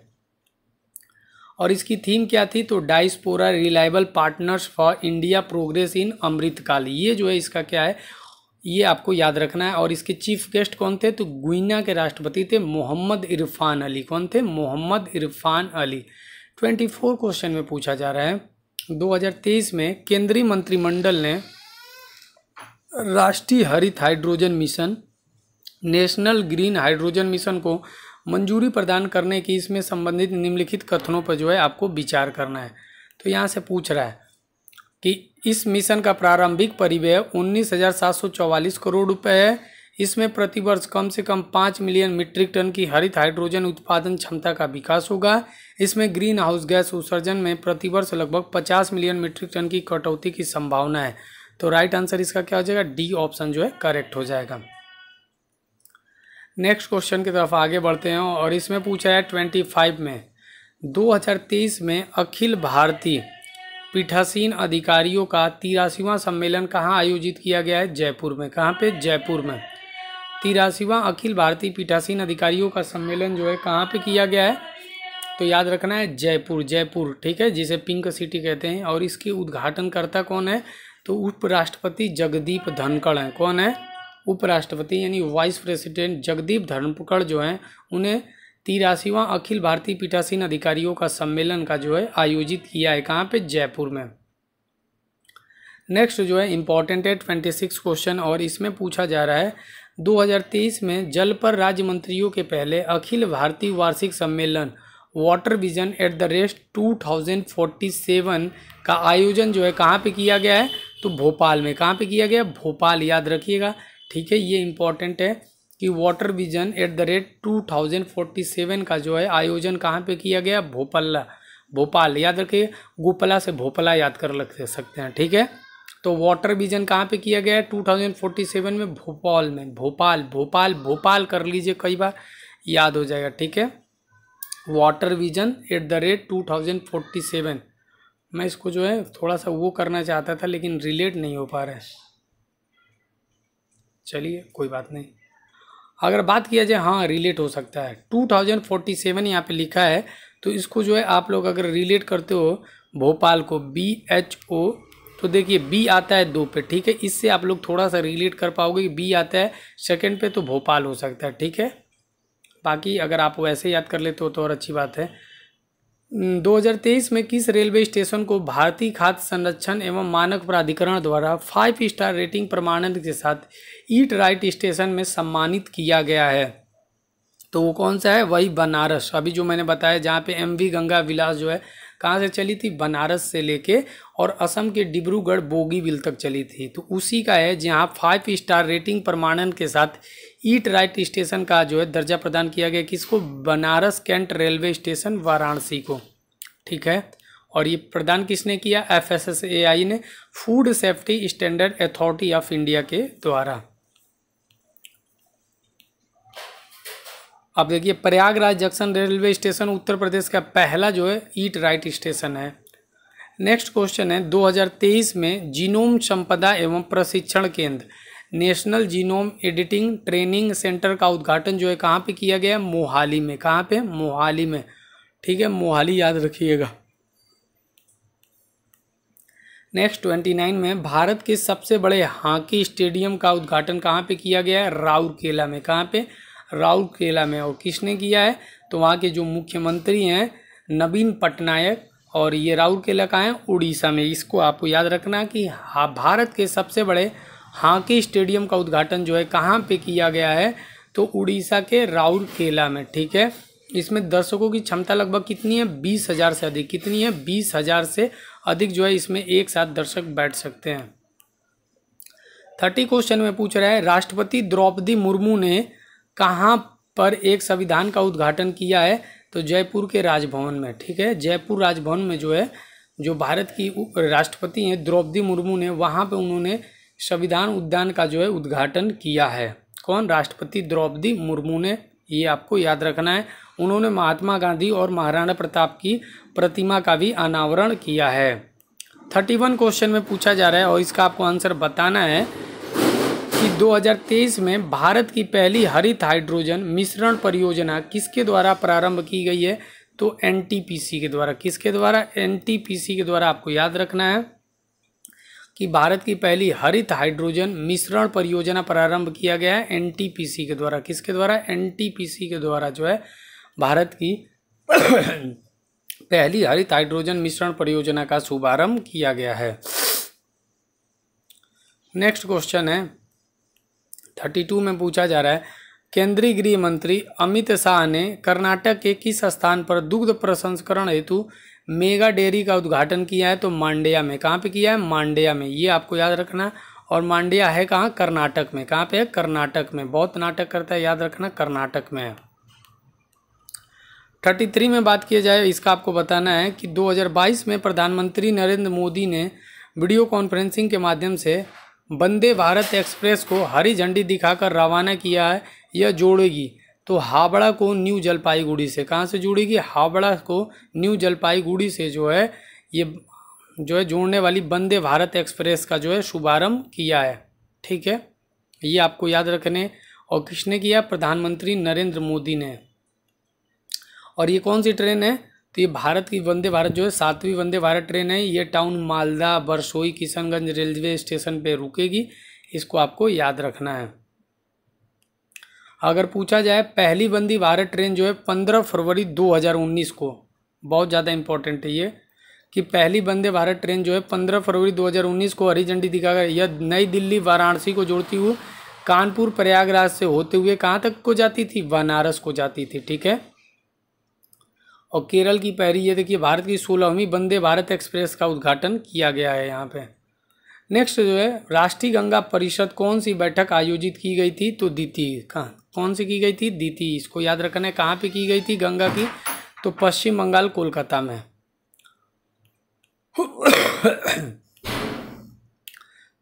और इसकी थीम क्या थी तो diaspora reliable partners for India progress in Amritkaal ये जो है इसका क्या है ये आपको याद रखना है और इसके चीफ गेस्ट कौन थे तो गुइना के राष्ट्रपति थे मोहम्मद इरफान अली कौन थे Mohammed Irfan Ali twenty four question में पूछा जा रहा है 2023 में केंद्रीय मंत्रिमंडल ने राष्ट्रीय हरित hydrogen mission national green hydrogen mission को मंजूरी प्रदान करने की इसमें संबंधित निम्नलिखित कथनों पर जो है आपको विचार करना है तो यहाँ से पूछ रहा है कि इस मिशन का प्रारंभिक परिव्यय उन्नीस हज़ार सात सौ चौवालीस करोड़ रुपए है इसमें प्रतिवर्ष कम से कम पाँच मिलियन मीट्रिक टन की हरित हाइड्रोजन उत्पादन क्षमता का विकास होगा इसमें ग्रीन हाउस गैस उत्सर्जन में प्रतिवर्ष लगभग पचास मिलियन मीट्रिक टन की कटौती की संभावना है तो राइट आंसर इसका क्या हो जाएगा डी ऑप्शन जो है करेक्ट हो जाएगा नेक्स्ट क्वेश्चन की तरफ आगे बढ़ते हैं और इसमें पूछा है ट्वेंटी फाइव में 2023 में अखिल भारतीय पीठासीन अधिकारियों का तिरासीवा सम्मेलन कहाँ आयोजित किया गया है जयपुर में कहाँ पे जयपुर में तिरासीवा अखिल भारतीय पीठासीन अधिकारियों का सम्मेलन जो है कहाँ पे किया गया है तो याद रखना है जयपुर जयपुर ठीक है जिसे पिंक सिटी कहते हैं और इसकी उद्घाटनकर्ता कौन है तो उपराष्ट्रपति जगदीप धनखड़ हैं कौन है उपराष्ट्रपति यानी वाइस प्रेसिडेंट जगदीप धर्मपकड़ जो हैं उन्हें तिरासीवा अखिल भारतीय पीठासीन अधिकारियों का सम्मेलन का जो है आयोजित किया है कहाँ पे जयपुर में नेक्स्ट जो है इम्पॉर्टेंट है ट्वेंटी सिक्स क्वेश्चन और इसमें पूछा जा रहा है 2023 में जल पर राज्य मंत्रियों के पहले अखिल भारतीय वार्षिक सम्मेलन water vision at the rest two thousand forty seven का आयोजन जो है कहाँ पर किया गया है तो भोपाल में कहाँ पर किया गया भोपाल याद रखिएगा ठीक है ये इम्पॉर्टेंट है कि water vision at the rate two thousand forty seven का जो है आयोजन कहाँ पे किया गया भोपाल भोपाल याद रखिए गोपला से भोपाला याद कर लग सकते हैं ठीक है तो वाटर विजन कहाँ पे किया गया है टू थाउजेंड फोर्टी सेवन में भोपाल में भोपाल भोपाल भोपाल कर लीजिए कई बार याद हो जाएगा ठीक है water vision at the rate two thousand forty seven मैं इसको जो है थोड़ा सा वो करना चाहता था लेकिन रिलेट नहीं हो पा रहा है चलिए कोई बात नहीं अगर बात किया जाए हाँ रिलेट हो सकता है टू थाउजेंड फोर्टी सेवन यहाँ पर लिखा है तो इसको जो है आप लोग अगर रिलेट करते हो भोपाल को बी एच ओ तो देखिए बी आता है दो पे ठीक है इससे आप लोग थोड़ा सा रिलेट कर पाओगे कि बी आता है सेकंड पे तो भोपाल हो सकता है ठीक है बाकी अगर आप वैसे याद कर लेते हो तो और अच्छी बात है 2023 में किस रेलवे स्टेशन को भारतीय खाद्य संरक्षण एवं मानक प्राधिकरण द्वारा फाइव स्टार रेटिंग प्रमाणन के साथ ईट राइट स्टेशन में सम्मानित किया गया है तो वो कौन सा है वही बनारस अभी जो मैंने बताया जहाँ पे एम वी गंगा विलास जो है कहाँ से चली थी बनारस से लेके और असम के डिब्रूगढ़ बोगीबिल तक चली थी तो उसी का है जहाँ फाइव स्टार रेटिंग प्रमाणन के साथ ईट राइट स्टेशन का जो है दर्जा प्रदान किया गया किसको Banaras cantt railway station Varanasi को ठीक है और ये प्रदान किसने किया F S S A I ने food safety standard authority of India के द्वारा अब देखिए Prayagraj junction railway station Uttar Pradesh का पहला जो है ईट राइट स्टेशन है नेक्स्ट क्वेश्चन है 2023 में जीनोम संपदा एवं प्रशिक्षण केंद्र national genome editing training centre का उद्घाटन जो है कहाँ पे किया गया है मोहाली में कहाँ पे मोहाली में ठीक है मोहाली याद रखिएगा नेक्स्ट ट्वेंटी नाइन में भारत के सबसे बड़े हॉकी स्टेडियम का उद्घाटन कहाँ पे किया गया है राउरकेला में कहाँ पे राउरकेला में और किसने किया है तो वहाँ के जो मुख्यमंत्री हैं नवीन पटनायक और ये राउरकेला कहाँ है उड़ीसा में इसको आपको याद रखना कि हाँ भारत के सबसे बड़े हॉकी स्टेडियम का उद्घाटन जो है कहाँ पे किया गया है तो उड़ीसा के राउरकेला में ठीक है इसमें दर्शकों की क्षमता लगभग कितनी है बीस हज़ार से अधिक कितनी है बीस हज़ार से अधिक जो है इसमें एक साथ दर्शक बैठ सकते हैं थर्टी क्वेश्चन में पूछ रहा है राष्ट्रपति द्रौपदी मुर्मू ने कहाँ पर एक संविधान का उद्घाटन किया है तो जयपुर के राजभवन में ठीक है जयपुर राजभवन में जो है जो भारत की राष्ट्रपति हैं द्रौपदी मुर्मू ने वहाँ पे उन्होंने संविधान उद्यान का जो है उद्घाटन किया है कौन राष्ट्रपति द्रौपदी मुर्मू ने ये आपको याद रखना है उन्होंने महात्मा गांधी और महाराणा प्रताप की प्रतिमा का भी अनावरण किया है थर्टी वन क्वेश्चन में पूछा जा रहा है और इसका आपको आंसर बताना है कि 2023 में भारत की पहली हरित हाइड्रोजन मिश्रण परियोजना किसके द्वारा प्रारंभ की गई है तो एनटीपीसी के द्वारा किसके द्वारा एनटीपीसी के द्वारा आपको याद रखना है कि भारत की पहली हरित हाइड्रोजन मिश्रण परियोजना प्रारंभ किया गया है एनटीपीसी के द्वारा किसके द्वारा एनटीपीसी के द्वारा जो है भारत की पहली हरित हाइड्रोजन मिश्रण परियोजना का शुभारंभ किया गया है नेक्स्ट क्वेश्चन है थर्टी टू में पूछा जा रहा है केंद्रीय गृह मंत्री अमित शाह ने कर्नाटक के किस स्थान पर दुग्ध प्रसंस्करण हेतु मेगा डेयरी का उद्घाटन किया है तो मांड्या में कहाँ पे किया है मांड्या में ये आपको याद रखना और मांड्या है कहाँ कर्नाटक में कहाँ पे है कर्नाटक में बहुत नाटक करता है याद रखना कर्नाटक में है थर्टी थ्री में बात किया जाए इसका आपको बताना है कि 2022 में प्रधानमंत्री नरेंद्र मोदी ने वीडियो कॉन्फ्रेंसिंग के माध्यम से वंदे भारत एक्सप्रेस को हरी झंडी दिखाकर रवाना किया है यह जोड़ेगी तो हावड़ा को न्यू जलपाईगुड़ी से कहाँ से जुड़ेगी हावड़ा को न्यू जलपाईगुड़ी से जो है ये जो है जोड़ने वाली वंदे भारत एक्सप्रेस का जो है शुभारंभ किया है ठीक है ये आपको याद रखने और किसने किया प्रधानमंत्री नरेंद्र मोदी ने और ये कौन सी ट्रेन है तो ये भारत की वंदे भारत जो है सातवीं वंदे भारत ट्रेन है ये town Malda Barsoi Kishanganj railway station पे रुकेगी इसको आपको याद रखना है अगर पूछा जाए पहली वंदी भारत ट्रेन जो है पंद्रह फरवरी दो हज़ार उन्नीस को बहुत ज़्यादा इम्पोर्टेंट है ये कि पहली वंदे भारत ट्रेन जो है पंद्रह फरवरी दो हज़ार उन्नीस को हरी झंडी दिखाकर यह नई दिल्ली वाराणसी को जोड़ती हुई कानपुर प्रयागराज से होते हुए कहाँ तक को जाती थी बनारस को जाती थी ठीक है और केरल की पहली ये देखिए भारत की सोलहवीं वंदे भारत एक्सप्रेस का उद्घाटन किया गया है यहाँ पर नेक्स्ट जो है राष्ट्रीय गंगा परिषद कौन सी बैठक आयोजित की गई थी तो द्वितीय कहाँ कौन सी की गई थी द्वितीय इसको याद रखना है कहाँ पे की गई थी गंगा की तो पश्चिम बंगाल कोलकाता में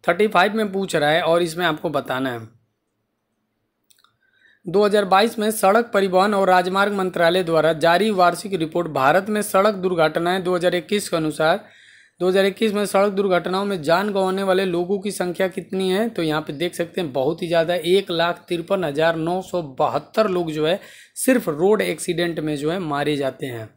थर्टी फाइव में पूछ रहा है और इसमें आपको बताना है 2022 में सड़क परिवहन और राजमार्ग मंत्रालय द्वारा जारी वार्षिक रिपोर्ट भारत में सड़क दुर्घटनाएं 2021 के अनुसार 2021 में सड़क दुर्घटनाओं में जान गंवाने वाले लोगों की संख्या कितनी है तो यहाँ पे देख सकते हैं बहुत ही ज़्यादा एक लाख तिरपन हज़ार नौ सौ बहत्तर लोग जो है सिर्फ रोड एक्सीडेंट में जो है मारे जाते हैं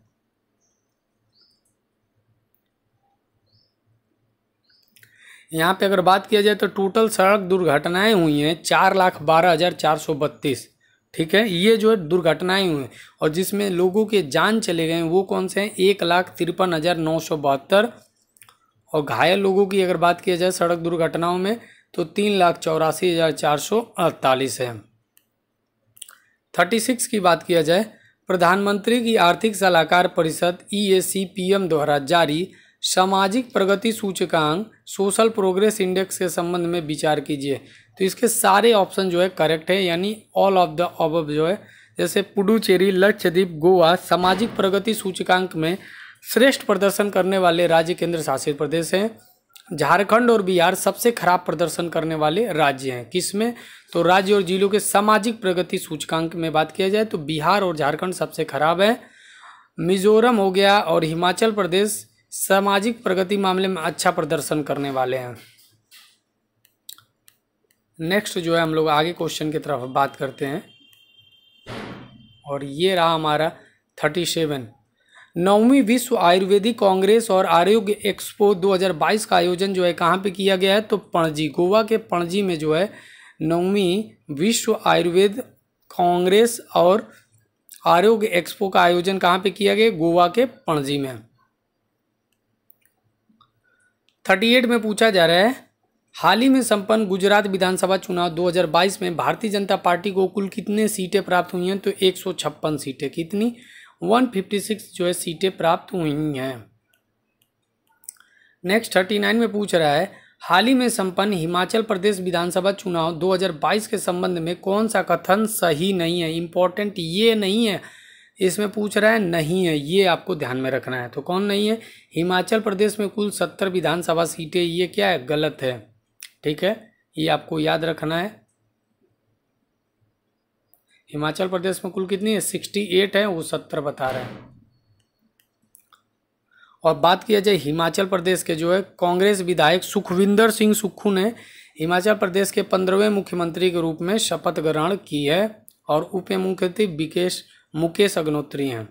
यहाँ पे अगर बात किया जाए तो टोटल सड़क दुर्घटनाएं हुई हैं चार लाख बारह हज़ार चार सौ बत्तीस ठीक है ये जो है दुर्घटनाएं हुई और जिसमें लोगों के जान चले गए हैं वो कौन से हैं एक लाख तिरपन हज़ार नौ सौ बहत्तर और घायल लोगों की अगर बात किया जाए सड़क दुर्घटनाओं में तो तीन लाख चौरासी हज़ार चार सौ अड़तालीस है थर्टी सिक्स की बात किया जाए प्रधानमंत्री की आर्थिक सलाहकार परिषद ई ए सी पी एम द्वारा जारी सामाजिक प्रगति सूचकांक सोशल प्रोग्रेस इंडेक्स के संबंध में विचार कीजिए तो इसके सारे ऑप्शन जो है करेक्ट है यानी ऑल ऑफ द ऑब जो है जैसे पुडुचेरी लक्षद्वीप गोवा सामाजिक प्रगति सूचकांक में श्रेष्ठ प्रदर्शन करने वाले राज्य केंद्र शासित प्रदेश हैं झारखंड और बिहार सबसे खराब प्रदर्शन करने वाले राज्य हैं किसमें तो राज्य और जिलों के सामाजिक प्रगति सूचकांक में बात किया जाए तो बिहार और झारखंड सबसे खराब है मिजोरम हो गया और हिमाचल प्रदेश सामाजिक प्रगति मामले में अच्छा प्रदर्शन करने वाले हैं नेक्स्ट जो है हम लोग आगे क्वेश्चन की तरफ बात करते हैं और ये रहा हमारा थर्टी सेवन नौवीं विश्व आयुर्वेदिक कांग्रेस और आरोग्य एक्सपो 2022 का आयोजन जो है कहाँ पे किया गया है तो पणजी गोवा के पणजी में जो है नौवीं विश्व आयुर्वेद कांग्रेस और आरोग्य एक्सपो का आयोजन कहाँ पे किया गया गोवा के पणजी में थर्टी एट में पूछा जा रहा है हाल ही में संपन्न गुजरात विधानसभा चुनाव 2022 में भारतीय जनता पार्टी को कुल कितने सीटें प्राप्त हुई हैं तो एक सीटें कितनी 156 जो है सीटें प्राप्त हुई हैं नेक्स्ट 39 में पूछ रहा है हाल ही में संपन्न हिमाचल प्रदेश विधानसभा चुनाव 2022 के संबंध में कौन सा कथन सही नहीं है इम्पोर्टेंट ये नहीं है इसमें पूछ रहा है नहीं है ये आपको ध्यान में रखना है तो कौन नहीं है हिमाचल प्रदेश में कुल सत्तर विधानसभा सीटें ये क्या है गलत है ठीक है ये आपको याद रखना है हिमाचल प्रदेश में कुल कितनी है सिक्सटी एट है वो सत्तर बता रहे हैं और बात किया जाए हिमाचल प्रदेश के जो है कांग्रेस विधायक सुखविंदर सिंह सुक्खू ने हिमाचल प्रदेश के पंद्रहवें मुख्यमंत्री के रूप में शपथ ग्रहण की है और उप मुख्यमंत्री विकेश मुकेश अग्नोत्री हैं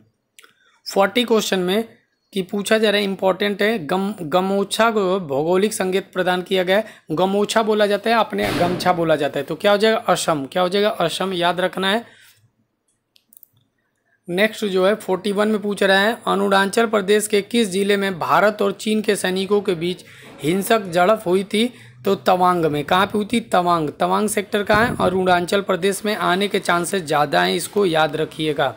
फोर्टी क्वेश्चन में कि पूछा जा रहा है इंपॉर्टेंट है गम गमोछा को भौगोलिक संकेत प्रदान किया गया है गमोछा बोला जाता है अपने गमछा बोला जाता है तो क्या हो जाएगा असम क्या हो जाएगा असम याद रखना है नेक्स्ट जो है फोर्टी वन में पूछ रहे हैं अरुणाचल प्रदेश के किस जिले में भारत और चीन के सैनिकों के बीच हिंसक झड़प हुई थी तो तवांग में कहाँ पे हुई थी तवांग तवांग सेक्टर कहाँ है अरुणाचल प्रदेश में आने के चांसेस ज़्यादा हैं इसको याद रखिएगा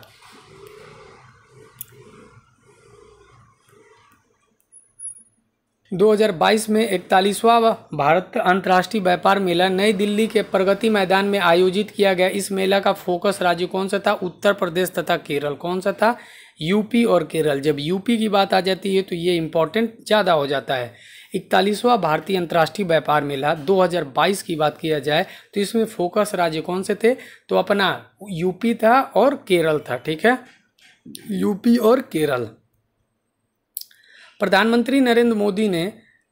2022 में इकतालीसवां भारत अंतर्राष्ट्रीय व्यापार मेला नई दिल्ली के प्रगति मैदान में आयोजित किया गया इस मेला का फोकस राज्य कौन सा था उत्तर प्रदेश तथा केरल कौन सा था यूपी और केरल जब यूपी की बात आ जाती है तो ये इम्पोर्टेंट ज़्यादा हो जाता है इकतालीसवां भारतीय अंतर्राष्ट्रीय व्यापार मेला 2022 की बात किया जाए तो इसमें फोकस राज्य कौन से थे तो अपना यूपी था और केरल था ठीक है यूपी और केरल प्रधानमंत्री नरेंद्र मोदी ने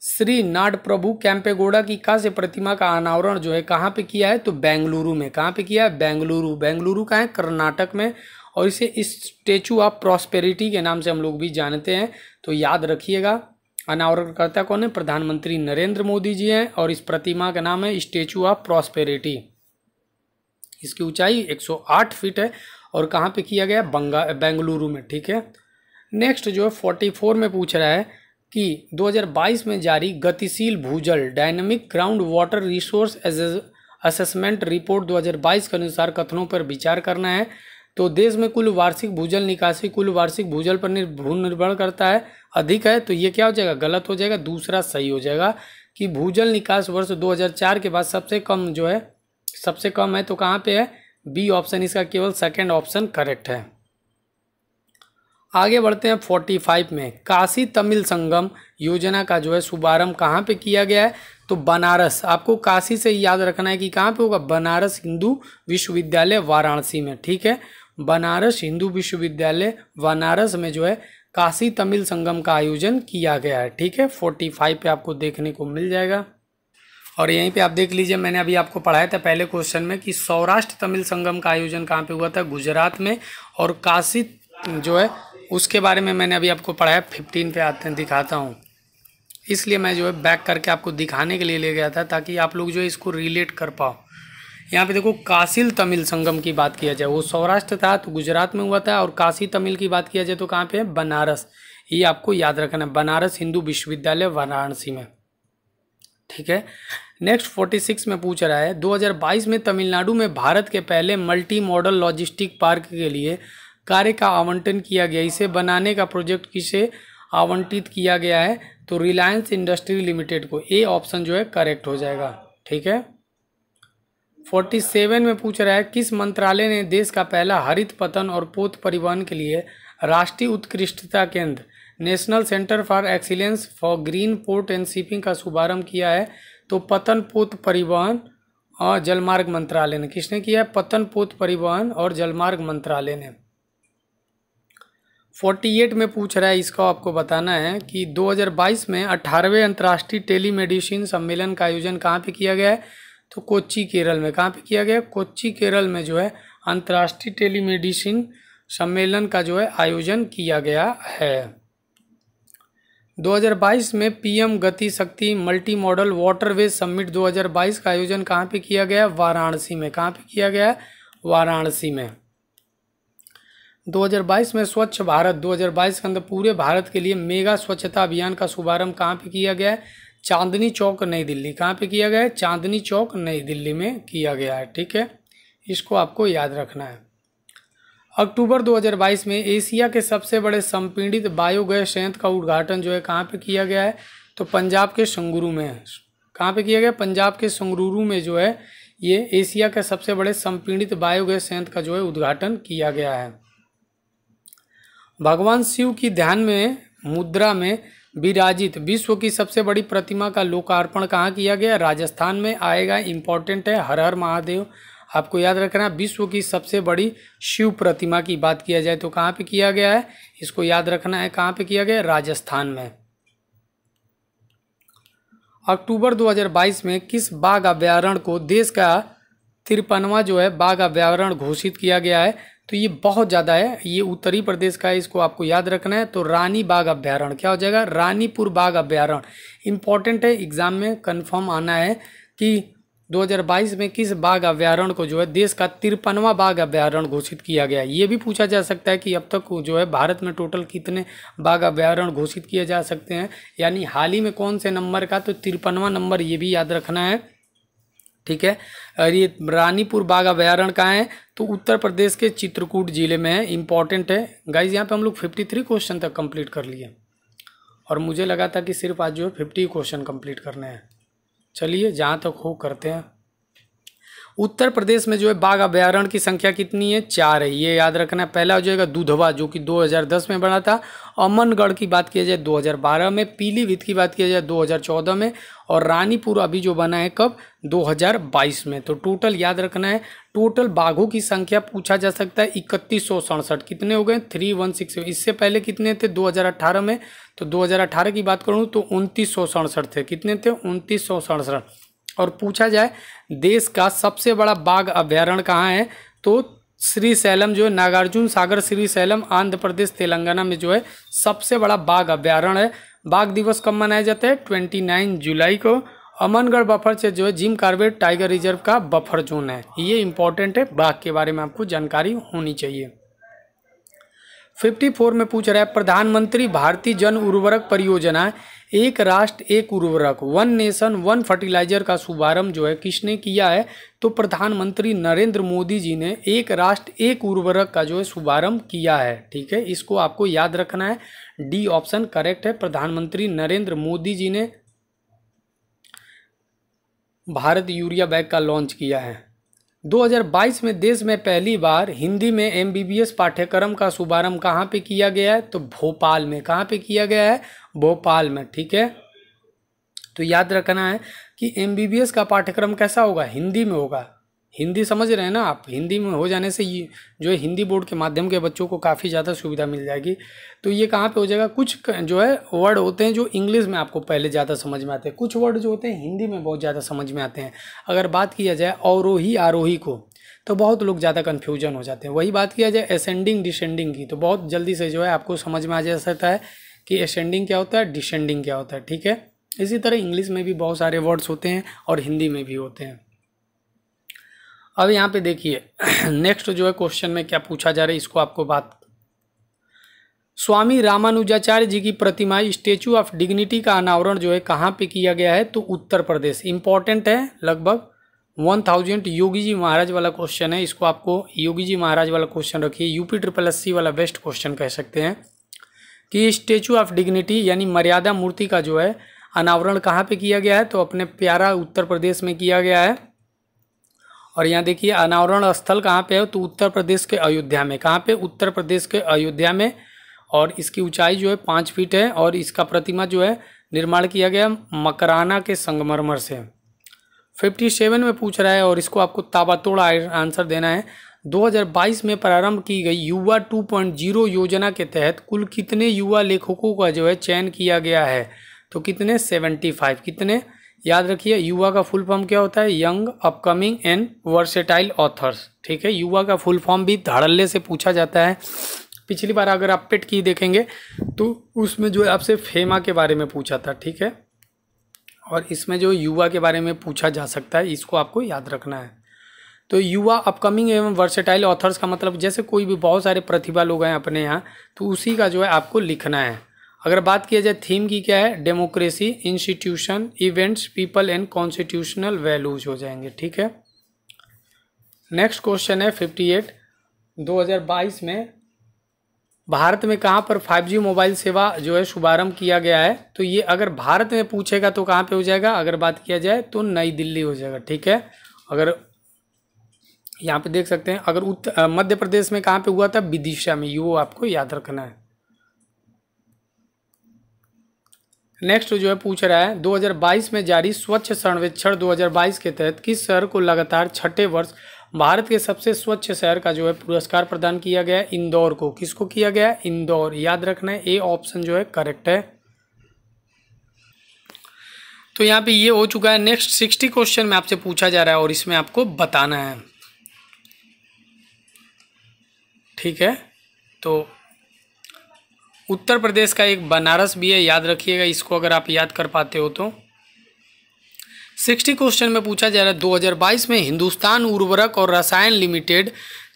श्री नाड प्रभु कैंपेगोड़ा की कांस्य प्रतिमा का अनावरण जो है कहाँ पे किया है तो बेंगलुरु में कहाँ पे किया है बेंगलुरु बेंगलुरु का है कर्नाटक में और इसे स्टेचू ऑफ प्रॉस्पेरिटी के नाम से हम लोग भी जानते हैं तो याद रखिएगा अनावरणकर्ता कौन है प्रधानमंत्री नरेंद्र मोदी जी हैं और इस प्रतिमा का नाम है स्टेचू ऑफ प्रॉस्पेरिटी इसकी ऊंचाई 108 फीट है और कहाँ पे किया गया बंगा बेंगलुरु में ठीक है नेक्स्ट जो है फोर्टी फोर में पूछ रहा है कि 2022 में जारी गतिशील भूजल dynamic ground water resource assessment report 2022 के अनुसार कथनों पर विचार करना है तो देश में कुल वार्षिक भूजल निकासी कुल वार्षिक भूजल पर निर्भर करता है अधिक है तो ये क्या हो जाएगा गलत हो जाएगा दूसरा सही हो जाएगा कि भूजल निकास वर्ष 2004 के बाद सबसे कम जो है सबसे कम है तो कहाँ पे है बी ऑप्शन इसका केवल सेकंड ऑप्शन करेक्ट है आगे बढ़ते हैं फोर्टी फाइव में काशी तमिल संगम योजना का जो है शुभारंभ कहाँ पे किया गया है तो बनारस आपको काशी से याद रखना है कि कहाँ पे होगा बनारस हिंदू विश्वविद्यालय वाराणसी में ठीक है बनारस हिंदू विश्वविद्यालय बनारस में जो है काशी तमिल संगम का आयोजन किया गया है ठीक है फोर्टी फाइव पे आपको देखने को मिल जाएगा और यहीं पे आप देख लीजिए मैंने अभी आपको पढ़ाया था पहले क्वेश्चन में कि सौराष्ट्र तमिल संगम का आयोजन कहाँ पे हुआ था गुजरात में और काशी जो है उसके बारे में मैंने अभी आपको पढ़ाया फिफ्टीन पे आते हैं दिखाता हूँ इसलिए मैं जो है बैक करके आपको दिखाने के लिए ले गया था ताकि आप लोग जो है इसको रिलेट कर पाओ यहाँ पे देखो कासिल तमिल संगम की बात किया जाए वो सौराष्ट्र था तो गुजरात में हुआ था और काशी तमिल की बात किया जाए तो कहाँ पे है बनारस ये आपको याद रखना है बनारस हिंदू विश्वविद्यालय वाराणसी में ठीक है नेक्स्ट फोर्टी सिक्स में पूछ रहा है बाईस में तमिलनाडु में भारत के पहले मल्टी मॉडल लॉजिस्टिक पार्क के लिए कार्य का आवंटन किया गया इसे बनाने का प्रोजेक्ट किसे आवंटित किया गया है तो रिलायंस इंडस्ट्री लिमिटेड को ए ऑप्शन जो है करेक्ट हो जाएगा ठीक है फोर्टी सेवन में पूछ रहा है किस मंत्रालय ने देश का पहला हरित पतन और पोत परिवहन के लिए राष्ट्रीय उत्कृष्टता केंद्र national centre for excellence for green port and shipping का शुभारंभ किया है तो पतन पोत परिवहन और जलमार्ग मंत्रालय ने किसने किया है पतन पोत परिवहन और जलमार्ग मंत्रालय ने 48 में पूछ रहा है इसको आपको बताना है कि 2022 में 18वें अंतर्राष्ट्रीय टेली मेडिसिन सम्मेलन का आयोजन कहाँ पे किया गया है तो कोच्चि केरल में कहाँ पे किया गया कोच्चि केरल में जो है अंतर्राष्ट्रीय टेली मेडिसिन सम्मेलन का जो है आयोजन किया गया है 2022 में पीएम गति शक्ति मल्टी मॉडल वाटरवे समिट 2022 का आयोजन कहाँ पे किया गया वाराणसी में कहाँ पे किया गया वाराणसी में 2022 में स्वच्छ भारत 2022 के अंदर पूरे भारत के लिए मेगा स्वच्छता अभियान का शुभारंभ कहाँ पे किया गया है चांदनी चौक नई दिल्ली कहाँ पे किया गया है चांदनी चौक नई दिल्ली में किया गया है ठीक है इसको आपको याद रखना है अक्टूबर 2022 में एशिया के सबसे बड़े संपीड़ित बायोगैस संयंत्र का उद्घाटन जो है कहाँ पर किया गया है तो पंजाब के संगुरु में कहाँ पर किया गया पंजाब के संगरूरू में जो है ये एशिया के सबसे बड़े संपीड़ित बायोगैस संयंत्र का जो है उद्घाटन किया गया है भगवान शिव की ध्यान में मुद्रा में विराजित विश्व की सबसे बड़ी प्रतिमा का लोकार्पण कहाँ किया गया राजस्थान में आएगा इम्पोर्टेंट है हर हर महादेव आपको याद रखना विश्व की सबसे बड़ी शिव प्रतिमा की बात किया जाए तो कहाँ पे किया गया है इसको याद रखना है कहाँ पे किया गया राजस्थान में अक्टूबर 2022 में किस बाघ अभ्यारण्य को देश का तिरपनवा जो है बाघ अभ्यारण्य घोषित किया गया है तो ये बहुत ज़्यादा है ये उत्तरी प्रदेश का है इसको आपको याद रखना है तो रानी बाग अभ्यारण्य क्या हो जाएगा रानीपुर बाग अभ्यारण्य इंपॉर्टेंट है एग्जाम में कंफर्म आना है कि 2022 में किस बाघ अभ्यारण्य को जो है देश का तिरपनवा बाघ अभ्यारण्य घोषित किया गया ये भी पूछा जा सकता है कि अब तक जो है भारत में टोटल कितने बाघ अभ्यारण्य घोषित किए जा सकते हैं यानी हाल ही में कौन से नंबर का तो तिरपनवा नंबर ये भी याद रखना है ठीक है और ये रानीपुर बाघ अभ्यारण्य कहाँ है तो उत्तर प्रदेश के चित्रकूट जिले में है इम्पॉर्टेंट है गाइज यहाँ पे हम लोग फिफ्टी थ्री क्वेश्चन तक कंप्लीट कर लिए और मुझे लगा था कि सिर्फ आज जो है फिफ्टी क्वेश्चन कंप्लीट करने हैं चलिए जहाँ तक हो करते हैं उत्तर प्रदेश में जो है बाघ अभ्यारण्य की संख्या कितनी है चार है ये याद रखना है पहला हो जाएगा दूधवा जो कि 2010 में बना था अमनगढ़ की बात किया जाए 2012 में पीलीभीत की बात किया जाए 2014 में और रानीपुर अभी जो बना है कब 2022 में तो टोटल याद रखना है टोटल बाघों की संख्या पूछा जा सकता है इकतीस कितने हो गए थ्री वन सिक्स इससे पहले कितने थे दो में तो दो की बात करूँ तो उनतीस थे कितने थे उनतीस और पूछा जाए देश का सबसे बड़ा बाघ अभ्यारण्य कहाँ है तो श्री सैलम जो है नागार्जुन सागर श्री सैलम आंध्र प्रदेश तेलंगाना में जो है सबसे बड़ा बाघ अभ्यारण्य है बाघ दिवस कब मनाया जाता है ट्वेंटी नाइन जुलाई को अमनगढ़ बफर से जो है जिम कार्बेट टाइगर रिजर्व का बफर जोन है ये इंपॉर्टेंट है बाघ के बारे में आपको जानकारी होनी चाहिए 54 में पूछ रहा है प्रधानमंत्री भारतीय जन उर्वरक परियोजना एक राष्ट्र एक उर्वरक वन नेशन वन फर्टिलाइजर का शुभारंभ जो है किसने किया है तो प्रधानमंत्री नरेंद्र मोदी जी ने एक राष्ट्र एक उर्वरक का जो है शुभारंभ किया है ठीक है इसको आपको याद रखना है डी ऑप्शन करेक्ट है प्रधानमंत्री नरेंद्र मोदी जी ने भारत यूरिया बैग का लॉन्च किया है 2022 में देश में पहली बार हिंदी में एमबीबीएस पाठ्यक्रम का शुभारंभ कहाँ पे किया गया है तो भोपाल में कहाँ पे किया गया है भोपाल में ठीक है तो याद रखना है कि एमबीबीएस का पाठ्यक्रम कैसा होगा हिंदी में होगा हिंदी समझ रहे हैं ना आप हिंदी में हो जाने से ये जो है हिंदी बोर्ड के माध्यम के बच्चों को काफ़ी ज़्यादा सुविधा मिल जाएगी तो ये कहाँ पे हो जाएगा कुछ जो है वर्ड होते हैं जो इंग्लिश में आपको पहले ज़्यादा समझ में आते हैं कुछ वर्ड जो होते हैं हिंदी में बहुत ज़्यादा समझ में आते हैं अगर बात किया जाए अवरोही आरोही को तो बहुत लोग ज़्यादा कन्फ्यूजन हो जाते हैं वही बात किया जाए असेंडिंग डिसेंडिंग की तो बहुत जल्दी से जो है आपको समझ में आ जा सकता है कि असेंडिंग क्या होता है डिसेंडिंग क्या होता है ठीक है इसी तरह इंग्लिश में भी बहुत सारे वर्ड्स होते हैं और हिंदी में भी होते हैं अब यहाँ पे देखिए नेक्स्ट जो है क्वेश्चन में क्या पूछा जा रहा है इसको आपको बात स्वामी रामानुजाचार्य जी की प्रतिमा स्टेचू ऑफ डिग्निटी का अनावरण जो है कहाँ पे किया गया है तो उत्तर प्रदेश इंपॉर्टेंट है लगभग वन थाउजेंड योगी जी महाराज वाला क्वेश्चन है इसको आपको योगी जी महाराज वाला क्वेश्चन रखिए यूपी ट्रिपल एस सी वाला बेस्ट क्वेश्चन कह सकते हैं कि स्टेचू ऑफ डिग्निटी यानी मर्यादा मूर्ति का जो है अनावरण कहाँ पे किया गया है तो अपने प्यारा उत्तर प्रदेश में किया गया है और यहाँ देखिए अनावरण स्थल कहाँ पे है तो उत्तर प्रदेश के अयोध्या में कहाँ पे उत्तर प्रदेश के अयोध्या में और इसकी ऊंचाई जो है पाँच फीट है और इसका प्रतिमा जो है निर्माण किया गया मकराना के संगमरमर से फिफ्टी सेवन में पूछ रहा है और इसको आपको ताबातोड़ आंसर देना है 2022 में प्रारंभ की गई युवा 2.0 योजना के तहत कुल कितने युवा लेखकों का जो है चयन किया गया है तो कितने 75 कितने याद रखिए युवा का फुल फॉर्म क्या होता है young upcoming and versatile authors ठीक है युवा का फुल फॉर्म भी धड़ल्ले से पूछा जाता है पिछली बार अगर आप पेट की देखेंगे तो उसमें जो आपसे फेमा के बारे में पूछा था ठीक है और इसमें जो युवा के बारे में पूछा जा सकता है इसको आपको याद रखना है तो युवा अपकमिंग एवं वर्सेटाइल ऑथर्स का मतलब जैसे कोई भी बहुत सारे प्रतिभा लोग हैं अपने यहाँ तो उसी का जो है आपको लिखना है अगर बात किया जाए थीम की क्या है democracy institution events people and constitutional values हो जाएंगे ठीक है नेक्स्ट क्वेश्चन है फिफ्टी एट दो हज़ार बाईस में भारत में कहाँ पर 5G मोबाइल सेवा जो है शुभारंभ किया गया है तो ये अगर भारत में पूछेगा तो कहाँ पे हो जाएगा अगर बात किया जाए तो नई दिल्ली हो जाएगा ठीक है अगर यहाँ पे देख सकते हैं अगर उत्तर मध्य प्रदेश में कहाँ पे हुआ था विदिशा में ये वो आपको याद रखना है नेक्स्ट जो है पूछ रहा है 2022 में जारी स्वच्छ सर्वेक्षण 2022 के तहत किस शहर को लगातार छठे वर्ष भारत के सबसे स्वच्छ शहर का जो है पुरस्कार प्रदान किया गया है इंदौर को किसको किया गया है इंदौर याद रखना है ए ऑप्शन जो है करेक्ट है तो यहाँ पे ये हो चुका है नेक्स्ट सिक्सटी क्वेश्चन में आपसे पूछा जा रहा है और इसमें आपको बताना है ठीक है तो उत्तर प्रदेश का एक बनारस भी है याद रखिएगा इसको अगर आप याद कर पाते हो तो सिक्सटी क्वेश्चन में पूछा जा रहा है 2022 में हिंदुस्तान उर्वरक और रसायन लिमिटेड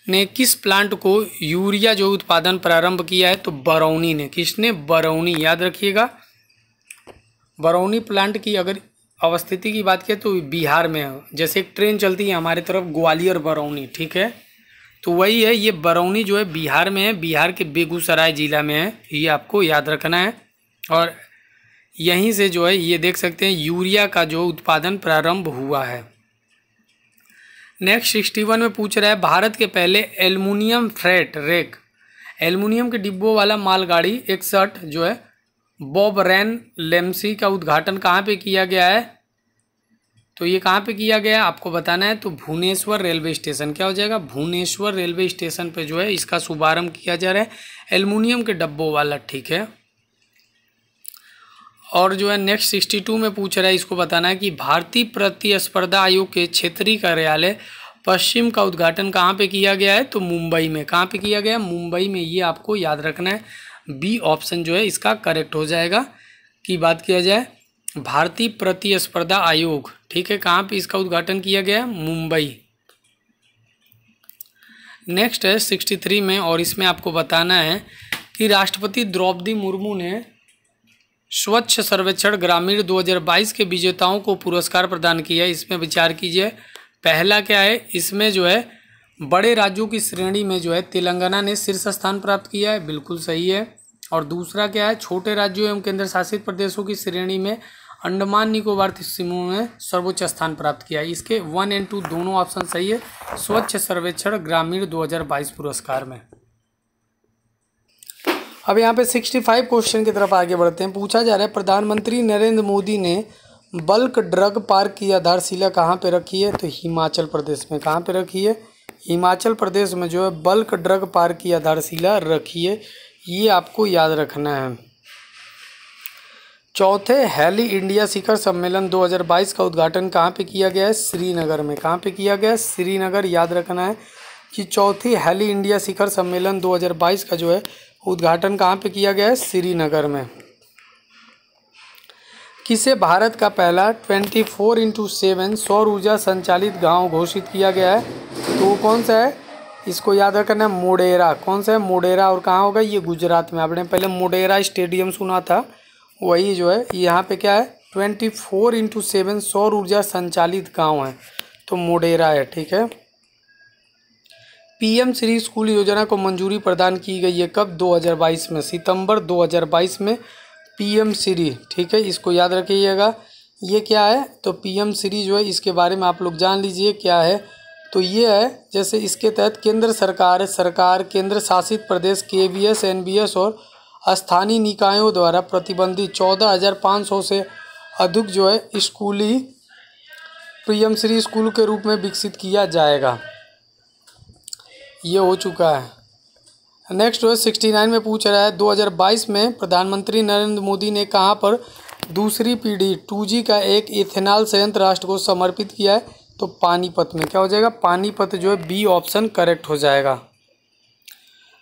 ने किस प्लांट को यूरिया जो उत्पादन प्रारंभ किया है तो बरौनी ने किसने बरौनी याद रखिएगा बरौनी प्लांट की अगर अवस्थिति की बात की तो बिहार में जैसे एक ट्रेन चलती है हमारे तरफ ग्वालियर बरौनी ठीक है तो वही है ये बरौनी जो है बिहार में है बिहार के बेगूसराय ज़िला में है ये आपको याद रखना है और यहीं से जो है ये देख सकते हैं यूरिया का जो उत्पादन प्रारंभ हुआ है नेक्स्ट सिक्सटी वन में पूछ रहा है भारत के पहले एल्युमिनियम फ्रेट रेक एल्युमिनियम के डिब्बों वाला मालगाड़ी इकसठ जो है बॉब रैन लेम्सी का उद्घाटन कहाँ पे किया गया है तो ये कहाँ पे किया गया आपको बताना है तो भुवनेश्वर रेलवे स्टेशन क्या हो जाएगा भुवनेश्वर रेलवे स्टेशन पे जो है इसका शुभारंभ किया जा रहा है एल्युमिनियम के डब्बों वाला ठीक है और जो है नेक्स्ट सिक्सटी टू में पूछ रहा है इसको बताना है कि भारतीय प्रतिस्पर्धा आयोग के क्षेत्रीय कार्यालय पश्चिम का उद्घाटन कहाँ पर किया गया है तो मुंबई में कहाँ पर किया गया मुंबई में ये आपको याद रखना है बी ऑप्शन जो है इसका करेक्ट हो जाएगा की बात किया जाए भारतीय प्रतिस्पर्धा आयोग ठीक है कहाँ पे इसका उद्घाटन किया गया मुंबई नेक्स्ट है सिक्सटी थ्री में और इसमें आपको बताना है कि राष्ट्रपति द्रौपदी मुर्मू ने स्वच्छ सर्वेक्षण ग्रामीण 2022 के विजेताओं को पुरस्कार प्रदान किया इसमें विचार कीजिए पहला क्या है इसमें जो है बड़े राज्यों की श्रेणी में जो है तेलंगाना ने शीर्ष स्थान प्राप्त किया है बिल्कुल सही है और दूसरा क्या है छोटे राज्यों एवं केंद्र शासित प्रदेशों की श्रेणी में अंडमान निकोबार समूह में सर्वोच्च स्थान प्राप्त किया इसके वन एंड टू दोनों ऑप्शन सही है स्वच्छ सर्वेक्षण ग्रामीण 2022 पुरस्कार में अब यहाँ पे 65 क्वेश्चन की तरफ आगे बढ़ते हैं पूछा जा रहा है प्रधानमंत्री नरेंद्र मोदी ने बल्क ड्रग पार्क की आधारशिला कहाँ पे रखी है तो हिमाचल प्रदेश में कहाँ पे रखी है हिमाचल प्रदेश में जो है बल्क ड्रग पार्क की आधारशिला रखी है ये आपको याद रखना है चौथे हैली इंडिया शिखर सम्मेलन 2022 का उद्घाटन कहाँ पे किया गया है श्रीनगर में कहाँ पे किया गया है श्रीनगर याद रखना है कि चौथी हैली इंडिया शिखर सम्मेलन 2022 का जो है उद्घाटन कहाँ पे किया गया है श्रीनगर में किसे भारत का पहला 24 फोर इंटू सेवन सौर ऊर्जा संचालित गांव घोषित किया गया है तो कौन सा है इसको याद रखना है मोडेरा कौन सा है मोडेरा और कहाँ होगा ये गुजरात में आपने पहले मोडेरा स्टेडियम सुना था वही जो है यहाँ पे क्या है ट्वेंटी फोर इंटू सेवन सौर ऊर्जा संचालित गांव है तो मोडेरा है ठीक है पीएम श्री स्कूल योजना को मंजूरी प्रदान की गई है कब 2022 में सितंबर 2022 में पीएम श्री ठीक है इसको याद रखिएगा ये क्या है तो पीएम श्री जो है इसके बारे में आप लोग जान लीजिए क्या है तो ये है जैसे इसके तहत केंद्र सरकार सरकार केंद्र शासित प्रदेश के एस एन बी एस और स्थानीय निकायों द्वारा प्रतिबंधित चौदह हज़ार पाँच सौ से अधिक जो है स्कूली प्रियमश्री स्कूल के रूप में विकसित किया जाएगा ये हो चुका है नेक्स्ट जो है सिक्सटी नाइन में पूछ रहा है दो हज़ार बाईस में प्रधानमंत्री नरेंद्र मोदी ने कहाँ पर दूसरी पीढ़ी टू जी का एक इथेनॉल संयंत्र राष्ट्र को समर्पित किया है तो पानीपत में क्या हो जाएगा पानीपत जो है बी ऑप्शन करेक्ट हो जाएगा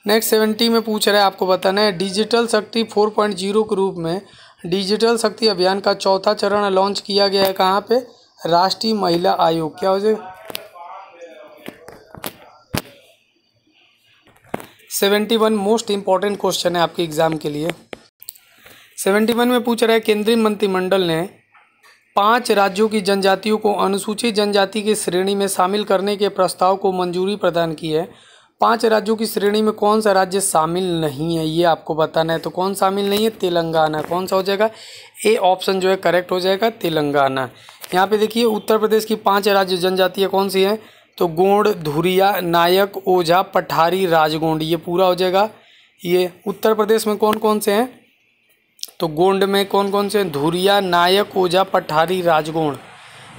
नेक्स्ट सेवेंटी में पूछ रहे हैं आपको बताना है डिजिटल शक्ति फोर पॉइंट जीरो के रूप में डिजिटल शक्ति अभियान का चौथा चरण लॉन्च किया गया है कहाँ पे राष्ट्रीय महिला आयोग क्या हो जाए seventy one most important question है आपके एग्ज़ाम के लिए सेवेंटी वन में पूछ रहा है केंद्रीय मंत्रिमंडल ने पांच राज्यों की जनजातियों को अनुसूचित जनजाति की श्रेणी में शामिल करने के प्रस्ताव को मंजूरी प्रदान की है पांच राज्यों की श्रेणी में कौन सा राज्य शामिल नहीं है ये आपको बताना है तो कौन शामिल नहीं है तेलंगाना कौन सा हो जाएगा ए ऑप्शन जो है करेक्ट हो जाएगा तेलंगाना यहाँ पे देखिए उत्तर प्रदेश की पांच राज्य जनजातियाँ कौन सी हैं तो गोंड धुरिया नायक ओझा पठारी राजगोंड ये पूरा हो जाएगा ये उत्तर प्रदेश में कौन कौन से हैं तो गोंड में कौन कौन से हैं धुरिया नायक ओझा पठारी राजगोंड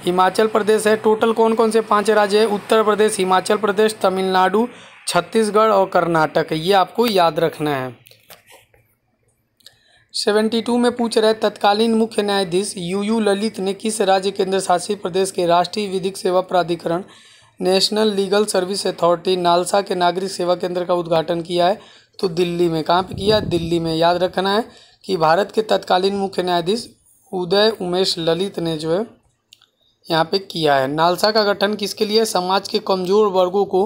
हिमाचल प्रदेश है टोटल कौन कौन से पांच राज्य है उत्तर प्रदेश हिमाचल प्रदेश तमिलनाडु छत्तीसगढ़ और कर्नाटक ये आपको याद रखना है सेवेंटी टू में पूछ रहे तत्कालीन मुख्य न्यायाधीश यू यू ललित ने किस राज्य केंद्र शासित प्रदेश के राष्ट्रीय विधिक सेवा प्राधिकरण national legal service authority NALSA के नागरिक सेवा केंद्र का उद्घाटन किया है तो दिल्ली में कहाँ पे किया दिल्ली में याद रखना है कि भारत के तत्कालीन मुख्य न्यायाधीश उदय उमेश ललित ने जो है यहाँ पे किया है नालसा का गठन किसके लिए समाज के कमज़ोर वर्गों को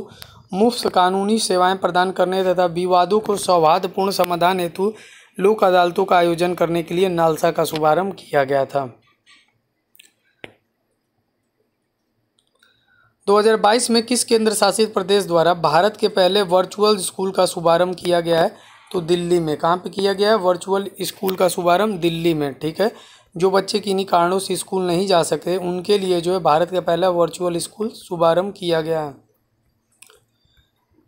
मुफ्त कानूनी सेवाएं प्रदान करने तथा विवादों को सौहार्दपूर्ण समाधान हेतु लोक अदालतों का आयोजन करने के लिए नालसा का शुभारंभ किया गया था 2022 में किस केंद्र शासित प्रदेश द्वारा भारत के पहले वर्चुअल स्कूल का शुभारंभ किया गया है तो दिल्ली में कहाँ पे किया गया है वर्चुअल स्कूल का शुभारंभ दिल्ली में ठीक है जो बच्चे किन्हीं कारणों से स्कूल नहीं जा सकते उनके लिए जो है भारत का पहला वर्चुअल स्कूल शुभारंभ किया गया है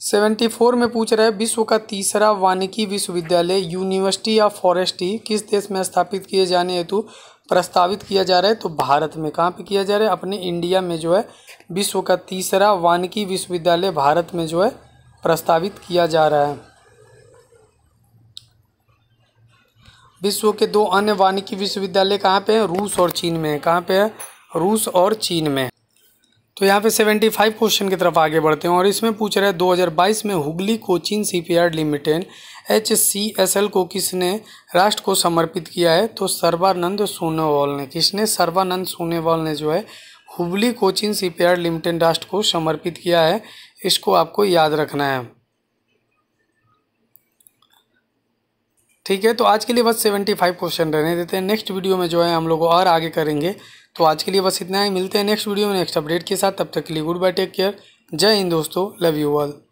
सेवेंटी फोर में पूछ रहे विश्व का तीसरा वानिकी विश्वविद्यालय यूनिवर्सिटी ऑफ फॉरेस्ट्री किस देश में स्थापित किए जाने हेतु प्रस्तावित किया जा रहा है तो भारत में कहाँ पे किया जा रहा है अपने इंडिया में जो है विश्व का तीसरा वानिकी विश्वविद्यालय भारत में जो है प्रस्तावित किया जा रहा है विश्व के दो अन्य वानिकी विश्वविद्यालय कहाँ पे हैं रूस और चीन में कहाँ पे है रूस और चीन में तो यहाँ पे 75 क्वेश्चन की तरफ आगे बढ़ते हैं और इसमें पूछ रहा है 2022 में Hooghly Cochin shipyard limited H C S L को किसने राष्ट्र को समर्पित किया है तो सर्वानंद सोनोवाल ने किसने सर्वानंद सोनोवाल ने जो है हुगली कोचिन सीपीआर लिमिटेड राष्ट्र को समर्पित किया है इसको आपको याद रखना है ठीक है तो आज के लिए बस सेवेंटी फाइव क्वेश्चन रहने देते हैं नेक्स्ट वीडियो में जो है हम लोग और आगे करेंगे तो आज के लिए बस इतना ही मिलते हैं नेक्स्ट वीडियो में नेक्स्ट अपडेट के साथ तब तक के लिए गुड बाय टेक केयर जय हिंद दोस्तों लव यू ऑल